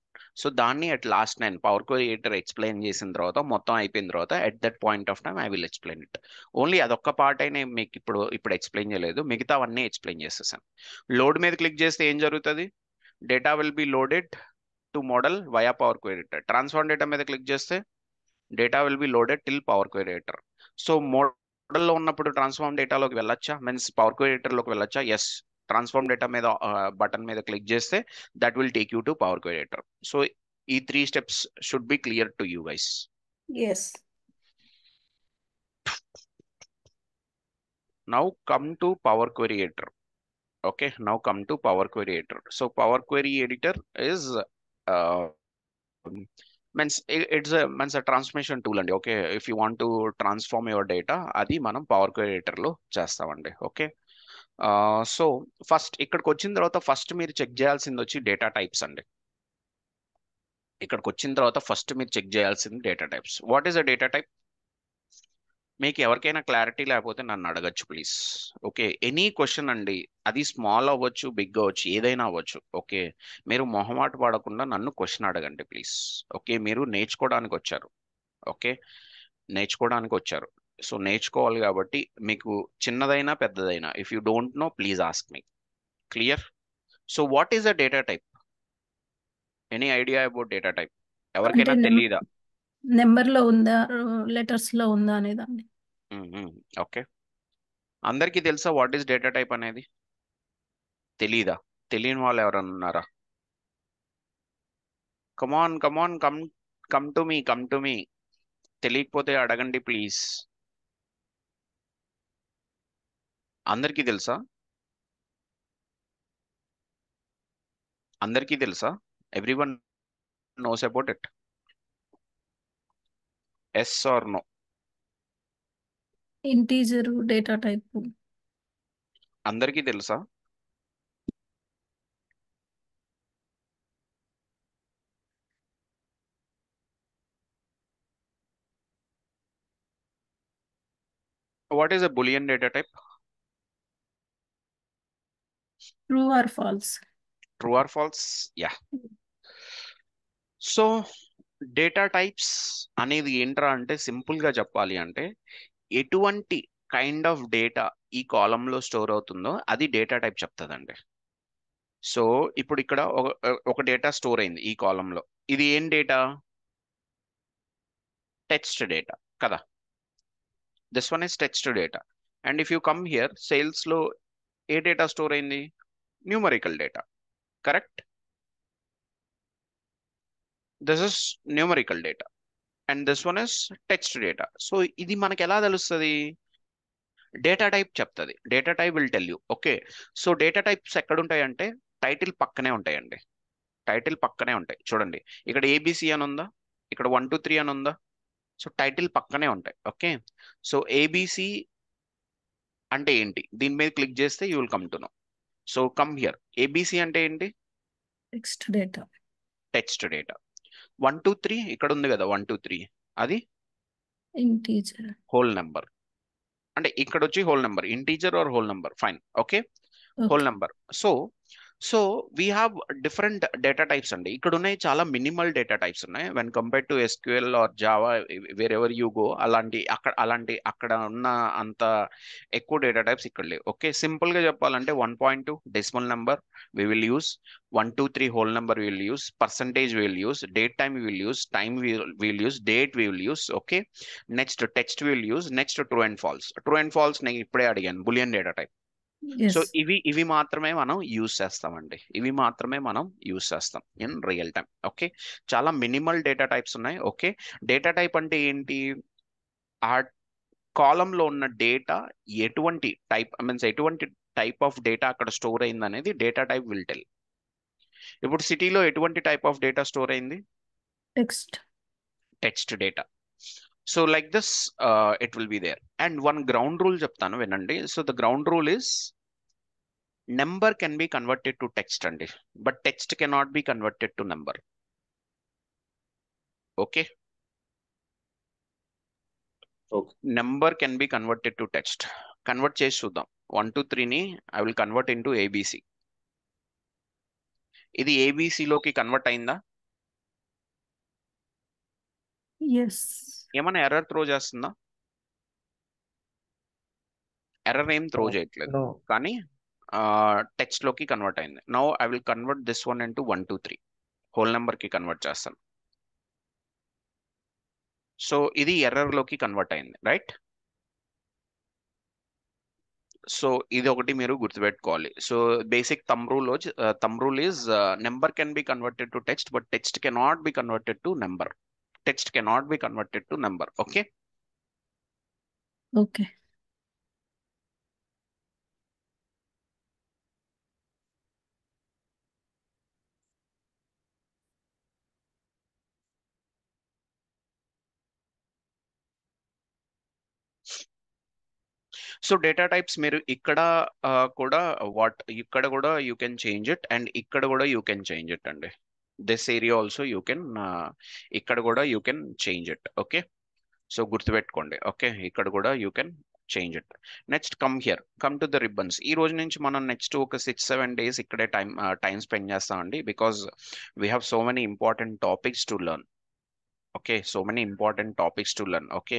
so దాన్ని at last నేను power query editor explain చేసిన తర్వాత మొత్తం అయిపోయిన తర్వాత at that point of time I will explain it only అదొక్క పార్ట్ అయినా మీకు ఇప్పుడు ఇప్పుడు ఎక్స్ప్లెయిన్ చేయలేదు మిగతా అవన్నీ ఎక్స్ప్లెయిన్ చేసేసాను లోడ్ మీద క్లిక్ చేస్తే ఏం జరుగుతుంది data will be loaded to model via power query editor transform data మీద క్లిక్ చేస్తే data will be loaded to power query editor so model లో ఉన్నప్పుడు ట్రాన్స్ఫార్మ్ డేటా లోకి వెళ్ళొచ్చా మెన్స్ పవర్ క్వెరీటర్ లోకి వెళ్ళొచ్చా yes ట్రాన్స్ఫార్మ్ డేటా మీద బటన్ uh, మీద క్లిక్ చేస్తే that will take you to power query editor so ఈ 3 steps should be clear to you guys yes now come to power query editor okay now come to power query editor so power query editor is means it's means transformation tool అండి okay if you want to transform your data అది మనం power క్రియేటర్లో చేస్తామండి okay so first ఇక్కడికి వచ్చిన తర్వాత first మీరు check చేయాల్సింది వచ్చి డేటా టైప్స్ అండి ఇక్కడికి వచ్చిన తర్వాత ఫస్ట్ మీరు చెక్ చేయాల్సింది data types what is a data type మీకు ఎవరికైనా క్లారిటీ లేకపోతే నన్ను అడగచ్చు ప్లీజ్ ఓకే ఎనీ క్వశ్చన్ అండి అది స్మాల్ అవ్వచ్చు బిగ్ అవ్వచ్చు ఏదైనా అవ్వచ్చు ఓకే మీరు మొహమాట పడకుండా నన్ను క్వశ్చన్ అడగండి ప్లీజ్ ఓకే మీరు నేర్చుకోవడానికి వచ్చారు ఓకే నేర్చుకోవడానికి వచ్చారు సో నేర్చుకోవాలి కాబట్టి మీకు చిన్నదైనా పెద్దదైనా if you don't know please ask me clear so what is a data type any idea about data type ఎవరికైనా తెలియదా
నెంబర్ లో ఉందా లెటర్స్ లో ఉందా అనే దాన్ని
ఓకే అందరికీ తెలుసా వాట్ ఈస్ డేటా టైప్ అనేది తెలీదా తెలియని వాళ్ళు ఎవరైనా ఉన్నారా come on come on come come to me come to me తెలియకపోతే అడగండి ప్లీజ్ అందరికీ తెలుసా అందరికీ తెలుసా everyone knows about it yes or no
integer data type
అందరికీ telusa what is a boolean data type true or false true or false yeah so data types అనేది ఏంట్రా అంటే సింపుల్గా చెప్పాలి అంటే ఎటువంటి కైండ్ ఆఫ్ డేటా ఈ కాలంలో స్టోర్ అవుతుందో అది డేటా టైప్ చెప్తుందండి సో ఇప్పుడు ఇక్కడ ఒక డేటా స్టోర్ అయింది ఈ కాలంలో ఇది ఏం డేటా టెక్స్ట్ డేటా కదా this one is text data and if you come here సేల్స్లో ఏ డేటా స్టోర్ అయింది numerical data correct this is numerical data and this one is text data so ఇది మనకి ఎలా తెలుస్తుంది డేటా టైప్ చెప్తుంది data type will tell you okay so data types ఎక్కడ ఉంటాయంటే టైటిల్ పక్కనే ఉంటాయండి టైటిల్ పక్కనే ఉంటాయి చూడండి ఇక్కడ ఏబీసీ అని ఉందా ఇక్కడ వన్ టూ త్రీ అని ఉందా సో టైటిల్ పక్కనే ఉంటాయి ఓకే సో ఏబీసీ అంటే ఏంటి దీని మీద క్లిక్ చేస్తే you will come to know so come here ABC అంటే ఏంటి
text data
text data one two three ఇక్కడ ఉంది కదా వన్ టూ త్రీ అది
ఇంటీజర్
హోల్ నెంబర్ అంటే ఇక్కడ వచ్చి whole number integer or whole number fine okay whole number so So we have different data types and you could only chala minimal data types and when compared to SQL or Java, wherever you go, Alanti Akad Alanti Akadana Anta Echo data types equally. Okay, simple one point two decimal number we will use, 1, 2, 3 whole number we will use, percentage we will use, date time we will use, time we will use, date we will use. Okay. Next text we will use, next true and false. True and false again, Boolean data type. So ఇవి ఇవి మాత్రమే మనం use చేస్తామండి ఇవి మాత్రమే మనం use చేస్తాం in real time okay చాలా మినిమల్ డేటా టైప్స్ ఉన్నాయి ఓకే డేటా టైప్ అంటే ఏంటి ఆ కాలంలో ఉన్న డేటా ఎటువంటి టైప్ మీన్స్ ఎటువంటి టైప్ ఆఫ్ డేటా అక్కడ స్టోర్ అయింది అనేది డేటా టైప్ విల్ టెల్ ఇప్పుడు సిటీలో ఎటువంటి టైప్ ఆఫ్ డేటా స్టోర్ అయింది text text data so like this it will be there and one ground rule చెప్తాను వినండి so the ground rule is number can be converted to text అండి but text cannot be converted to number okay number can be converted to text convert చేసి చూద్దాం one two త్రీని I will convert in to ABC ఇది ఏబిసిలోకి convert అయిందా yes ఏమైనా error throw చేస్తుందా error ఏం త్రో చేయట్లేదు కానీ టెక్స్ట్ లోకి కన్వర్ట్ అయింది now I will convert this one into one two three whole number కి కన్వర్ట్ చేస్తాను సో ఇది ఎర్రర్ లోకి కన్వర్ట్ అయింది రైట్ సో ఇది ఒకటి మీరు గుర్తుపెట్టుకోవాలి so basic thumb rule thumb rule is number can be converted to text but text cannot be converted to number text cannot be converted to number. Okay. Okay. So data types, meru ikkada koda what ikkada koda you can change it and ikkada koda you can change it. This area also you can ఇక్కడ కూడా you can change it okay so గుర్తుపెట్టుకోండి okay ఇక్కడ కూడా you can change it next come here come to the ribbons ఈ రోజు నుంచి మనం next ఒక సిక్స్ సెవెన్ డేస్ ఇక్కడే టైం టైం స్పెండ్ చేస్తామండి because we have so many important topics to learn okay so many important topics to learn okay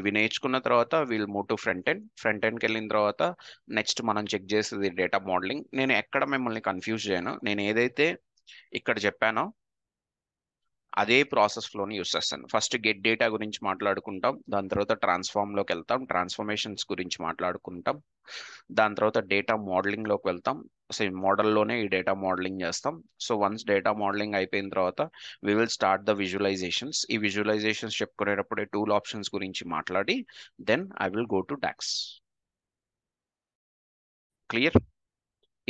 ఇవి నేర్చుకున్న తర్వాత we'll move to front end front ఎండ్కి వెళ్ళిన తర్వాత నెక్స్ట్ మనం చెక్ చేసేది డేటా మోడలింగ్ నేను ఎక్కడ మిమ్మల్ని కన్ఫ్యూజ్ చేయను నేను ఏదైతే ఇక్కడ చెప్పాను అదే ప్రాసెస్లోనే యూస్ చేస్తాను ఫస్ట్ గెట్ డేటా గురించి మాట్లాడుకుంటాం దాని తర్వాత ట్రాన్స్ఫామ్లోకి వెళ్తాం ట్రాన్స్ఫర్మేషన్స్ గురించి మాట్లాడుకుంటాం దాని తర్వాత డేటా మోడలింగ్లోకి వెళ్తాం సో ఈ మోడల్లోనే ఈ డేటా మోడలింగ్ చేస్తాం సో వన్స్ డేటా మోడలింగ్ అయిపోయిన తర్వాత we will start the visualisations ఈ విజువలైజేషన్స్ చెప్పుకునేటప్పుడే టూల్ ఆప్షన్స్ గురించి మాట్లాడి then I will go to docs clear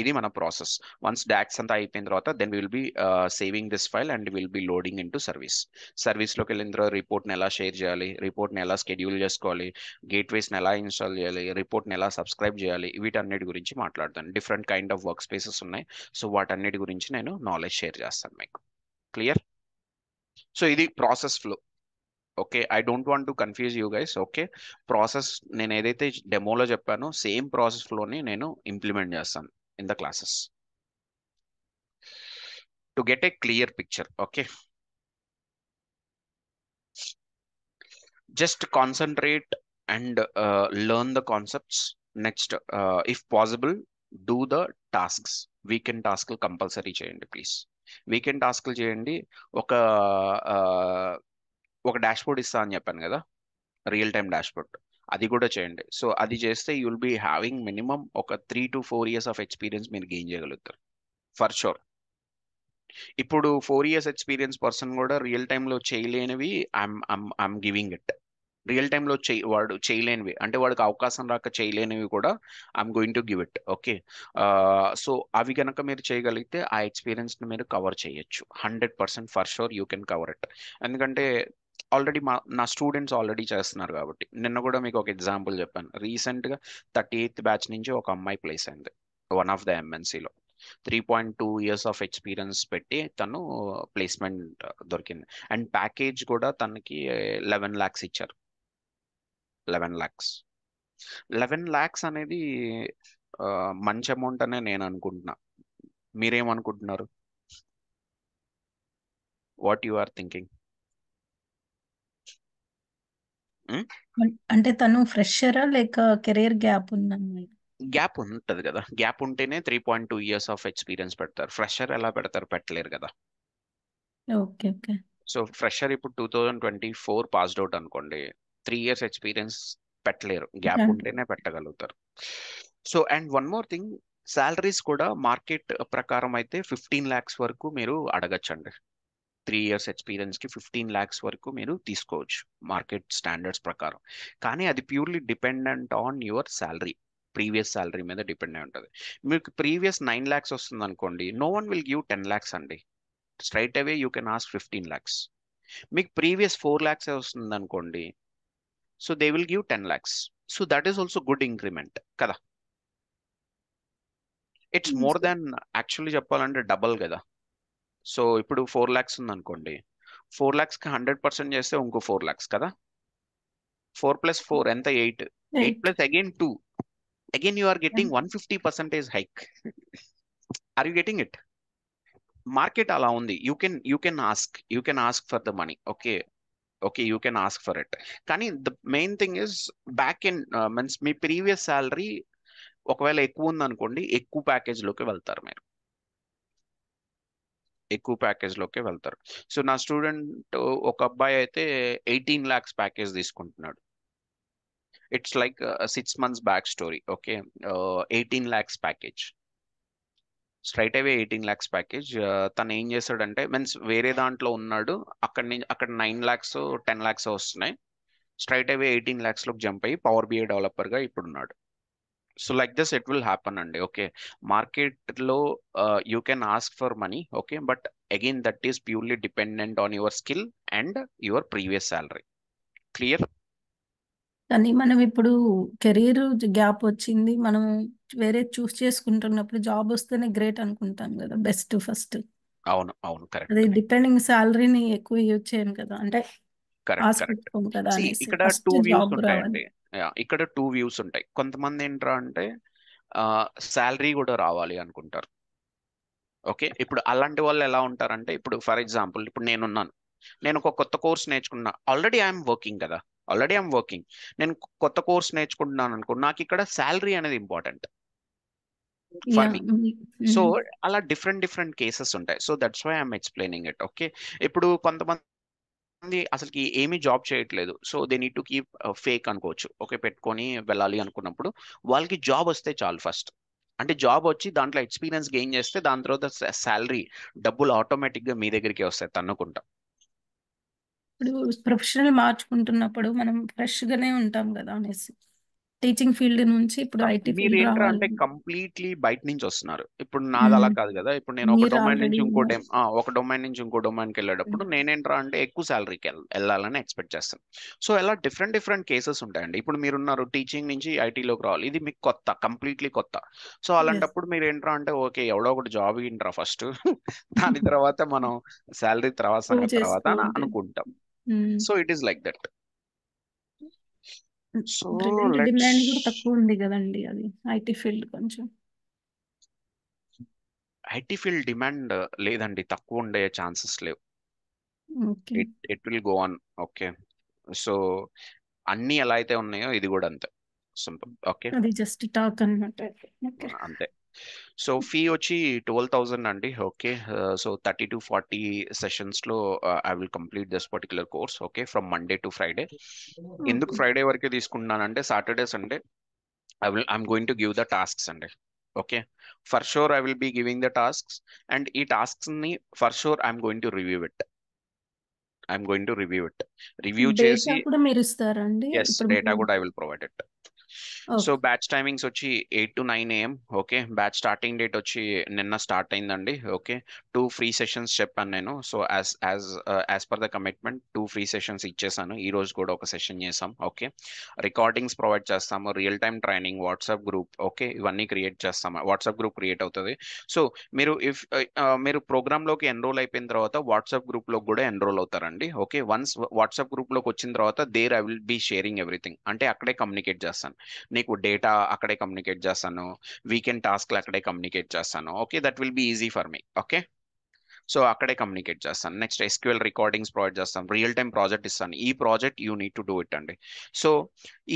ఇది మన ప్రాసెస్ వన్స్ డాక్స్ అంతా అయిపోయిన తర్వాత then will be saving this file and will be loading in to service సర్వీస్లోకి వెళ్ళిన తర్వాత రిపోర్ట్ని ఎలా షేర్ చేయాలి రిపోర్ట్ని ఎలా షెడ్యూల్ చేసుకోవాలి గేట్వేస్ని ఎలా ఇన్స్టాల్ చేయాలి రిపోర్ట్ని ఎలా సబ్స్క్రైబ్ చేయాలి వీటన్నిటి గురించి మాట్లాడతాను different kind of work spaces ఉన్నాయి సో వాటన్నిటి గురించి నేను నాలెడ్జ్ షేర్ చేస్తాను మీకు క్లియర్ సో ఇది process flow okay I don't want to confuse you guys okay process నేను ఏదైతే డెమోలో చెప్పానో సేమ్ ప్రాసెస్లోనే నేను ఇంప్లిమెంట్ చేస్తాను in the classes to get a clear picture. Okay. Just concentrate and uh, learn the concepts. Next, uh, if possible, do the tasks. Weekend task compulsory change please weekend task చేయండి ఒక ఒక dash board ఇస్తా అని చెప్పాను కదా real time dash అది కూడా చేయండి సో అది చేస్తే you will be having minimum ఒక three to four years of experience మీరు గెయిన్ చేయగలుగుతారు ఫర్ షూర్ ఇప్పుడు ఫోర్ ఇయర్స్ ఎక్స్పీరియన్స్ పర్సన్ కూడా రియల్ టైంలో చేయలేనివి I'm I'm giving it real టైంలో చే వాడు చేయలేనివి అంటే వాడికి అవకాశం రాక చేయలేనివి కూడా I'm going to give it okay so అవి కనుక మీరు చేయగలిగితే ఆ ఎక్స్పీరియన్స్ని మీరు కవర్ చేయొచ్చు hundred percent for sure you can cover it ఎందుకంటే ఆల్రెడీ మా నా స్టూడెంట్స్ ఆల్రెడీ చేస్తున్నారు కాబట్టి నిన్న కూడా మీకు ఒక ఎగ్జాంపుల్ చెప్పాను రీసెంట్గా థర్టీ ఎయిత్ బ్యాచ్ నుంచి ఒక అమ్మాయి ప్లేస్ అయింది వన్ ఆఫ్ ద ఎంఎన్సీలో three point two years of experience పెట్టి తను ప్లేస్మెంట్ దొరికింది అండ్ ప్యాకేజ్ కూడా తనకి లెవెన్ ల్యాక్స్ ఇచ్చారు లెవెన్ ల్యాక్స్ లెవెన్ ల్యాక్స్ అనేది మంచి అమౌంట్ అనే నేను అనుకుంటున్నా మీరేమనుకుంటున్నారు వాట్ యు ఆర్ థింకింగ్
అంటే తను ఫ్రెషరా లేక కెరీర్ గ్యాప్ ఉందండి
గ్యాప్ ఉంటది కదా గ్యాప్ ఉంటేనే three point two years of experience పెడతారు ఫ్రెషర్ ఎలా పెడతారు పెట్టలేరు కదా ఓకే ఓకే సో ఫ్రెషర్ ఇప్పుడు two thousand twenty four passed out అనుకోండి త్రీ ఇయర్స్ ఎక్స్పీరియన్స్ పెట్టలేరు గ్యాప్ ఉంటేనే పెట్టగలుగుతారు so and one more thing salaries కూడా మార్కెట్ ప్రకారం అయితే ఫిఫ్టీన్ ల్యాక్స్ వరకు మీరు అడగచ్చండి త్రీ ఇయర్స్ ఎక్స్పీరియన్స్కి ఫిఫ్టీన్ ల్యాక్స్ వరకు మీరు తీసుకోవచ్చు మార్కెట్ స్టాండర్డ్స్ ప్రకారం కానీ అది purely dependent on your salary previous salary మీద డిపెండ్ అయి ఉంటుంది మీకు ప్రీవియస్ నైన్ ల్యాక్స్ వస్తుంది అనుకోండి no one will give ten lakhs అండి straight away you can ask fifteen lakhs మీకు ప్రీవియస్ ఫోర్ ల్యాక్స్ వస్తుంది అనుకోండి so they will give ten lakhs so that is also good increment కదా ఇట్స్ మోర్ దాన్ యాక్చువల్లీ చెప్పాలంటే డబల్ కదా so ఇప్పుడు ఫోర్ ల్యాక్స్ ఉందనుకోండి four ల్యాక్స్కి hundred percent చేస్తే ఇంకో ఫోర్ ల్యాక్స్ కదా ఫోర్ ప్లస్ ఫోర్ ఎంత eight eight plus again two again you are getting one fifty percentage hike are you getting it market అలా ఉంది you can you can ask you can ask for the money okay okay you can ask for it కానీ the main thing is back in means మీ previous salary ఒకవేళ ఎక్కువ ఉందనుకోండి ఎక్కువ ప్యాకేజ్లోకి వెళ్తారు మీరు ఎక్కువ ప్యాకేజ్లోకి వెళ్తారు సో నా స్టూడెంట్ ఒక అబ్బాయి అయితే ఎయిటీన్ ల్యాక్స్ ప్యాకేజ్ తీసుకుంటున్నాడు it's like six months back story okay eighteen lakhs package straight away eighteen lakhs package తను ఏం చేశాడంటే మీన్స్ వేరే దాంట్లో ఉన్నాడు అక్కడ నుంచి అక్కడ నైన్ ల్యాక్స్ టెన్ ల్యాక్స్ వస్తున్నాయి స్ట్రైట్ అవే ఎయిటీన్ ల్యాక్స్లోకి జంప్ అయ్యి పవర్ బిఏ డెవలపర్గా ఇప్పుడున్నాడు so like this it will happen అండి ఓకే మార్కెట్లో you can ask for money okay but again that is purely dependent on your skill and your previous salary clear
కానీ మనం ఇప్పుడు career gap వచ్చింది మనం వేరే చూస్ చేసుకుంటున్నప్పుడు జాబ్ వస్తేనే గ్రేట్ అనుకుంటాం కదా బెస్ట్ ఫస్ట్
అవును అవును కరెక్ట్ అది
డిపెండింగ్ సాలరీని ఎక్కువ యూజ్ చేయను కదా అంటే కరెక్ట్ కరెక్ట్ ఇక్కడ టూ వ్యూస్ ఉంటాయండి
ఇక్కడ టూ వ్యూస్ ఉంటాయి కొంతమంది ఏంట్రా అంటే శాలరీ కూడా రావాలి అనుకుంటారు ఓకే ఇప్పుడు అలాంటి వాళ్ళు ఎలా ఉంటారంటే ఇప్పుడు ఫర్ ఎగ్జాంపుల్ ఇప్పుడు నేనున్నాను నేను ఒక కొత్త కోర్స్ నేర్చుకున్నా ఆల్రెడీ ఐఎమ్ వర్కింగ్ కదా ఆల్రెడీ ఐఎమ్ వర్కింగ్ నేను కొత్త కోర్స్ నేర్చుకుంటున్నాను అనుకో నాకు ఇక్కడ శాలరీ అనేది ఇంపార్టెంట్ సో mm-hmm. అలా డిఫరెంట్ డిఫరెంట్ కేసెస్ ఉంటాయి so that's why I'm explaining it okay ఇప్పుడు కొంతమంది మంది అసలుకి ఏమీ జాబ్ చేయట్లేదు so they need to keep fake అనుకోవచ్చు ఓకే పెట్టుకొని వెళ్ళాలి అనుకున్నప్పుడు వాళ్ళకి జాబ్ వస్తే చాలు ఫస్ట్ అంటే జాబ్ వచ్చి దాంట్లో ఎక్స్పీరియన్స్ గెయిన్ చేస్తే దాని తర్వాత శాలరీ డబ్బులు ఆటోమేటిక్గా మీ దగ్గరికి వస్తాయి తన్నుకుంటా
ఇప్పుడు ప్రొఫెషనల్ మార్చుకుంటున్నప్పుడు మనం ఫ్రెష్గానే ఉంటాం కదా అనేసి టీచింగ్ ఫీల్డ్ నుంచి ఇప్పుడు ఐటీ మీరు ఏంటో అంటే
కంప్లీట్లీ బయట నుంచి వస్తున్నారు ఇప్పుడు నాది అలా కాదు కదా ఇప్పుడు నేను ఒక డొమైన్ నుంచి ఇంకో డొమ్ ఒక డొమైన్ నుంచి ఇంకో కి వెళ్ళేటప్పుడు నేనేంట్రా అంటే ఎక్కువ శాలరీకి వెళ్ళాలని ఎక్స్పెక్ట్ చేస్తాను సో ఎలా డిఫరెంట్ డిఫరెంట్ కేసెస్ ఉంటాయండి ఇప్పుడు మీరు ఉన్నారు టీచింగ్ నుంచి ఐటీలోకి రావాలి ఇది మీకు కొత్త కంప్లీట్లీ కొత్త సో అలాంటప్పుడు మీరు ఏంట్రా అంటే ఓకే ఎవడో ఒకటి జాబ్ ఏంట్రా ఫస్ట్ దాని తర్వాత మనం శాలరీ తర్వాత తర్వాత అనుకుంటాం so it is like that so demand కూడా
తక్కువ ఉంది కదండి అది ఐటీ ఫీల్డ్ కొంచెం
ఐటీ ఫీల్డ్ డిమాండ్ లేదండి తక్కువ ఉండే ఛాన్సెస్ లేవు it it will go on okay so అన్ని ఎలా అయితే ఉన్నాయో ఇది కూడా అంతే సింపుల్ ఓకే అది
జస్ట్ టాక్ అన్నమాట
అంతే సో ఫీ వచ్చి ట్వెల్వ్ థౌజండ్ అండి okay so thirty to forty సెషన్స్లో I will complete this particular course okay from Monday to Friday ఎందుకు ఫ్రైడే వరకే తీసుకుంటున్నానంటే Saturday Sunday I will I'm going to give the tasks అండి okay for sure I will be giving the tasks and ఈ టాస్క్స్ని for sure I'm going to review it I'm going to review it review చేసి data కూడా I will provide it so batch timings వచ్చి eight to nine AM okay batch starting date వచ్చి నిన్న start అయిందండి okay two free sessions చెప్పాను నేను so as as as per the commitment two free sessions ఇచ్చేసాను ఈ రోజు కూడా ఒక సెషన్ చేసాం ఓకే రికార్డింగ్స్ ప్రొవైడ్ చేస్తాము real time training WhatsApp group okay ఇవన్నీ క్రియేట్ చేస్తాము వాట్సాప్ గ్రూప్ క్రియేట్ అవుతుంది సో మీరు ఇఫ్ మీరు ప్రోగ్రామ్లోకి ఎన్రోల్ అయిపోయిన తర్వాత వాట్సాప్ గ్రూప్లో కూడా ఎన్రోల్ అవుతారండి ఓకే వన్స్ వాట్సాప్ గ్రూప్లోకి వచ్చిన తర్వాత there I will be sharing everything అంటే అక్కడే కమ్యూనికేట్ చేస్తాను నీకు డేటా అక్కడే కమ్యూనికేట్ చేస్తాను వీకెండ్ టాస్క్లు అక్కడే కమ్యూనికేట్ చేస్తాను okay that will be easy for me okay so అక్కడే కమ్యూనికేట్ చేస్తాను నెక్స్ట్ ఎస్క్యూఎల్ రికార్డింగ్స్ ప్రొవైడ్ చేస్తాను రియల్ టైం ప్రాజెక్ట్ ఇస్తాను ఈ project you need to do it అండి సో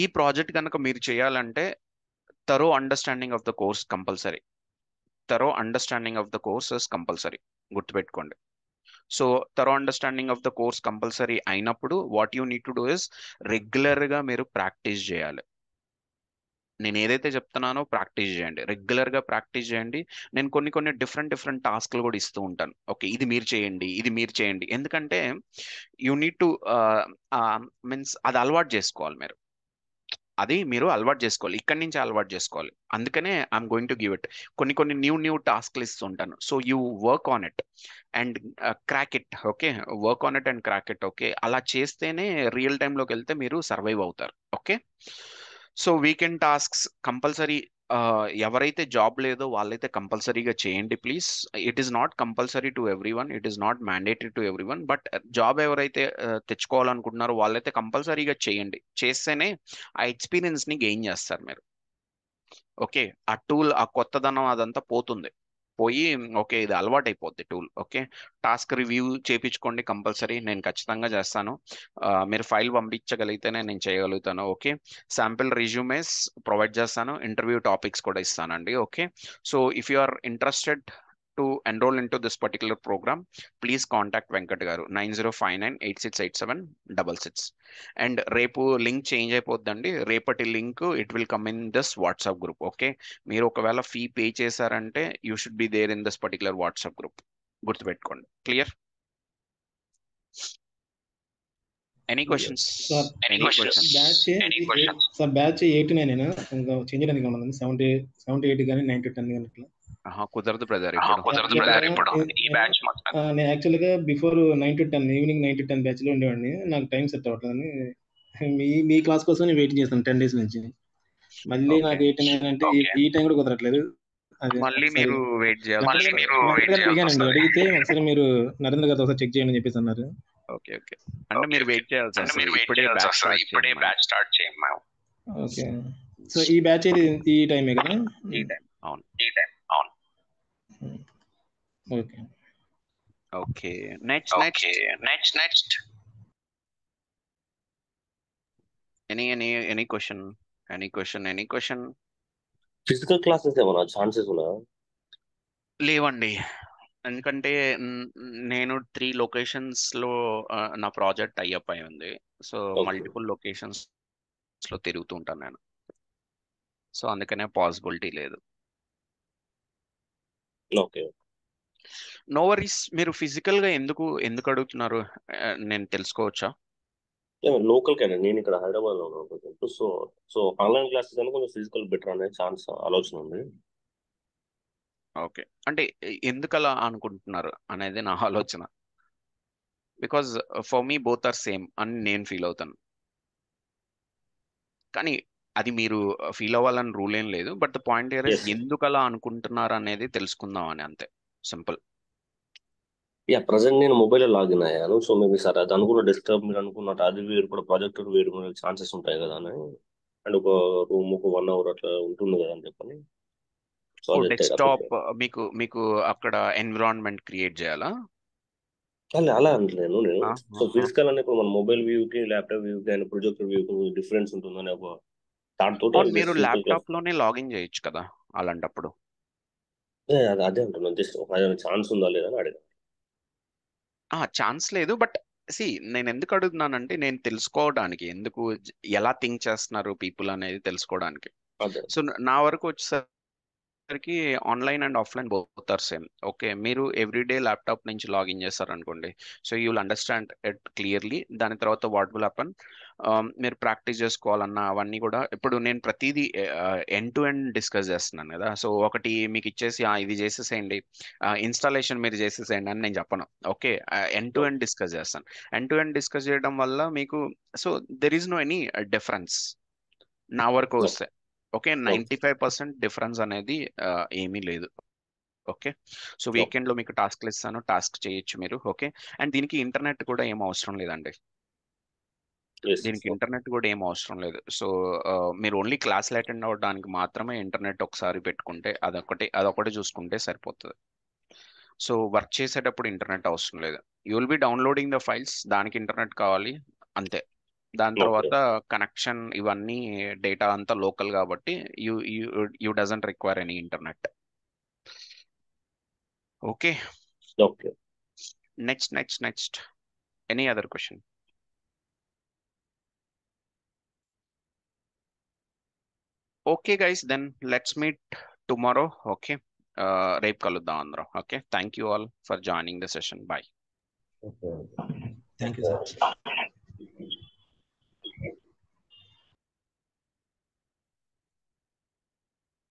ఈ ప్రాజెక్ట్ కనుక మీరు చేయాలంటే thorough understanding of the course compulsory thorough understanding of the course compulsory గుర్తుపెట్టుకోండి so thorough understanding of the course compulsory అయినప్పుడు what you need to do is రెగ్యులర్గా మీరు ప్రాక్టీస్ చేయాలి నేను ఏదైతే చెప్తున్నానో ప్రాక్టీస్ చేయండి రెగ్యులర్గా ప్రాక్టీస్ చేయండి నేను కొన్ని కొన్ని డిఫరెంట్ డిఫరెంట్ టాస్క్లు కూడా ఇస్తూ ఉంటాను ఓకే ఇది మీరు చేయండి ఇది మీరు చేయండి ఎందుకంటే యూ నీడ్ టు మీన్స్ అది అలవాటు చేసుకోవాలి మీరు అది మీరు అలవాటు చేసుకోవాలి ఇక్కడి నుంచి అలవాటు చేసుకోవాలి అందుకనే I'm going to give it కొన్ని కొన్ని న్యూ న్యూ టాస్క్లు ఇస్తుంటాను so you work on it and crack it okay work on it and crack it okay అలా చేస్తేనే రియల్ టైంలోకి వెళ్తే మీరు సర్వైవ్ అవుతారు okay so weekend tasks compulsory ఎవరైతే జాబ్ లేదో వాళ్ళైతే కంపల్సరీగా చేయండి please it is not compulsory to everyone it is not mandatory to everyone but job ఎవరైతే తెచ్చుకోవాలనుకుంటున్నారో వాళ్ళైతే కంపల్సరీగా చేయండి చేస్తేనే ఆ ఎక్స్పీరియన్స్ని గెయిన్ చేస్తారు మీరు ఓకే ఆ టూల్ ఆ కొత్తదనం అదంతా పోతుంది పోయి ఓకే ఇది అలవాటు అయిపోద్ది టూల్ ఓకే టాస్క్ రివ్యూ చేయించుకోండి కంపల్సరీ నేను ఖచ్చితంగా చేస్తాను మీరు ఫైల్ పంపించగలిగితేనే నేను చేయగలుగుతాను ఓకే శాంపిల్ రిజ్యూమేస్ ప్రొవైడ్ చేస్తాను ఇంటర్వ్యూ టాపిక్స్ కూడా ఇస్తానండి okay so if you are interested to to in into this particular program, please contact Venkat గారు nine zero five nine eight six eight seven double six and రేపు link change అయిపోద్దండి రేపటి link it will come in this WhatsApp group okay మీరు ఒకవేళ fee pay చేశారంటే you should be there in this particular WhatsApp group గుర్తుపెట్టుకోండి clear any questions any questions batch batch
eight nine ఇంకా change చేయడానికి ఉన్నది seventy seventy eight కానీ nine to ten
కుదరదు brother కుదరదు బ్రదర్ ఇప్పుడు ఈ బ్యాచ్ మొత్తం uh, నేను యాక్చువల్ గా before nine to ten evening nine to ten batch లో ఉండేవాడిని నాకు టైం సెట్ అవ్వట్లేదని మీ మీ క్లాస్ కోసం నేను వెయిట్ చేస్తాను టెన్ డేస్ నుంచి మళ్ళీ నాకు ఎయిట్ నైన్ అంటే ఈ టైం కూడా కుదరట్లేదు మళ్ళీ మీరు వెయిట్ చేయాలి మళ్ళీ మీరు వెయిట్ చేయాలి అడిగితే
ఒకసారి మీరు నరేంద్ర గారు ఒకసారి చెక్ చేయండి అని చెప్పేసి అన్నారు
ఓకే ఓకే అంటే మీరు వెయిట్ చేయాలి సార్ మీరు ఇప్పుడే బ్యాచ్ ఇప్పుడే బ్యాచ్ స్టార్ట్ చేయం ఓకే
సో ఈ బ్యాచ్ ఇది ఈ టైమే కదా
ఈ టైం అవును ఈ time okay next next next next any any any question any question any question physical classes లేవండి ఎందుకంటే నేను త్రీ లొకేషన్స్ లో నా ప్రాజెక్ట్ అయ్యప్ అయి ఉంది సో మల్టిపుల్ లొకేషన్స్ లో తిరుగుతూ ఉంటాను నేను సో అందుకనే పాసిబిలిటీ లేదు ఓకే నో వరీస్ మీరు ఫిజికల్ గా ఎందుకు ఎందుకు అడుగుతున్నారు నేను తెలుసుకోవచ్చా లోకల్ కైనా నేను ఇక్కడ హైదరాబాద్ లో ఉన్నాను సో సో ఆన్లైన్ క్లాసెస్ అని కొంచెం ఫిజికల్ బెటర్ అనే ఛాన్స్ ఆలోచన ఉంది ఓకే అంటే ఎందుకు అలా అనుకుంటున్నారు అనేది నా ఆలోచన because for me both are same అని నేను ఫీల్ అవుతాను కానీ అది మీరు ఫీల్ అవ్వాలని రూల్ ఏం లేదు బట్ ద పాయింట్ ఇయర్ ఎందుకు అలా అనుకుంటున్నారు అనేది తెలుసుకుందాం అని అంతే సింపుల్ యా ప్రజెంట్ నేను మొబైల్ లాగిన్ అయ్యాను సో మేబీ సార్ దాని కూడా డిస్టర్బ్ మీరు అనుకున్నట్టు అది వేరు కూడా ప్రాజెక్ట్ వేరు ఛాన్సెస్ ఉంటాయి కదా అని అండ్ ఒక రూమ్ ఒక వన్ అవర్ అట్లా ఉంటుంది కదా అని చెప్పని డెస్క్టాప్ మీకు మీకు అక్కడ ఎన్విరాన్మెంట్ క్రియేట్ చేయాలా
అలా అంటలేను నేను సో ఫిజికల్
అనే ఇప్పుడు మన మొబైల్ వ్యూకి ల్యాప్టాప్ వ్యూకి అండ్ ప్రొజెక్టర్ వ్యూకి డిఫరెన్స్ ఉంటుందని ఒక దాంతో మీరు ల్యాప్టాప్ లోనే లాగిన్ చేయొచ్చు కదా అలాంటప్పుడు అదే అంటున్నాను ఛాన్స్ ఉందా ఛాన్స్ లేదు బట్ సి నేను ఎందుకు అడుగుతున్నానంటే నేను తెలుసుకోవడానికి ఎందుకు ఎలా థింక్ చేస్తున్నారు పీపుల్ అనేది తెలుసుకోవడానికి సో నా వరకు వచ్చేసరికి online and offline both are same okay మీరు ఎవ్రీడే ల్యాప్టాప్ నుంచి లాగిన్ చేస్తారు అనుకోండి so you will understand it clearly దాని తర్వాత వాట్ విల్ హ్యాపన్ మీరు ప్రాక్టీస్ చేసుకోవాలన్నా అవన్నీ కూడా ఇప్పుడు నేను ప్రతిదీ ఎండ్ టు ఎండ్ డిస్కస్ చేస్తున్నాను కదా సో ఒకటి మీకు ఇచ్చేసి ఇది చేసేసేయండి ఇన్స్టాలేషన్ మీరు చేసేసేయండి అని నేను చెప్పను okay end to end discuss చేస్తాను ఎండ్ టు ఎండ్ డిస్కస్ చేయడం వల్ల మీకు so there is no any difference నా వరకు వస్తే okay ninety five percent difference అనేది ఏమీ లేదు ఓకే సో వీకెండ్ లో మీకు టాస్క్లు ఇస్తాను టాస్క్ చేయొచ్చు మీరు ఓకే అండ్ దీనికి ఇంటర్నెట్ కూడా ఏం అవసరం లేదండి దీనికి ఇంటర్నెట్ కూడా ఏం అవసరం లేదు సో మీరు ఓన్లీ క్లాసులు అటెండ్ అవడానికి మాత్రమే ఇంటర్నెట్ ఒకసారి పెట్టుకుంటే అదొకటి అదొకటి చూసుకుంటే సరిపోతుంది సో వర్క్ చేసేటప్పుడు ఇంటర్నెట్ అవసరం లేదు you will be downloading the files దానికి ఇంటర్నెట్ కావాలి అంతే దాని తర్వాత కనెక్షన్ ఇవన్నీ డేటా అంతా లోకల్ కాబట్టి you you doesn't require any internet okay okay next next next any other question okay guys then let's meet tomorrow okay uh rape kaludda okay thank you all for joining the session bye
thank you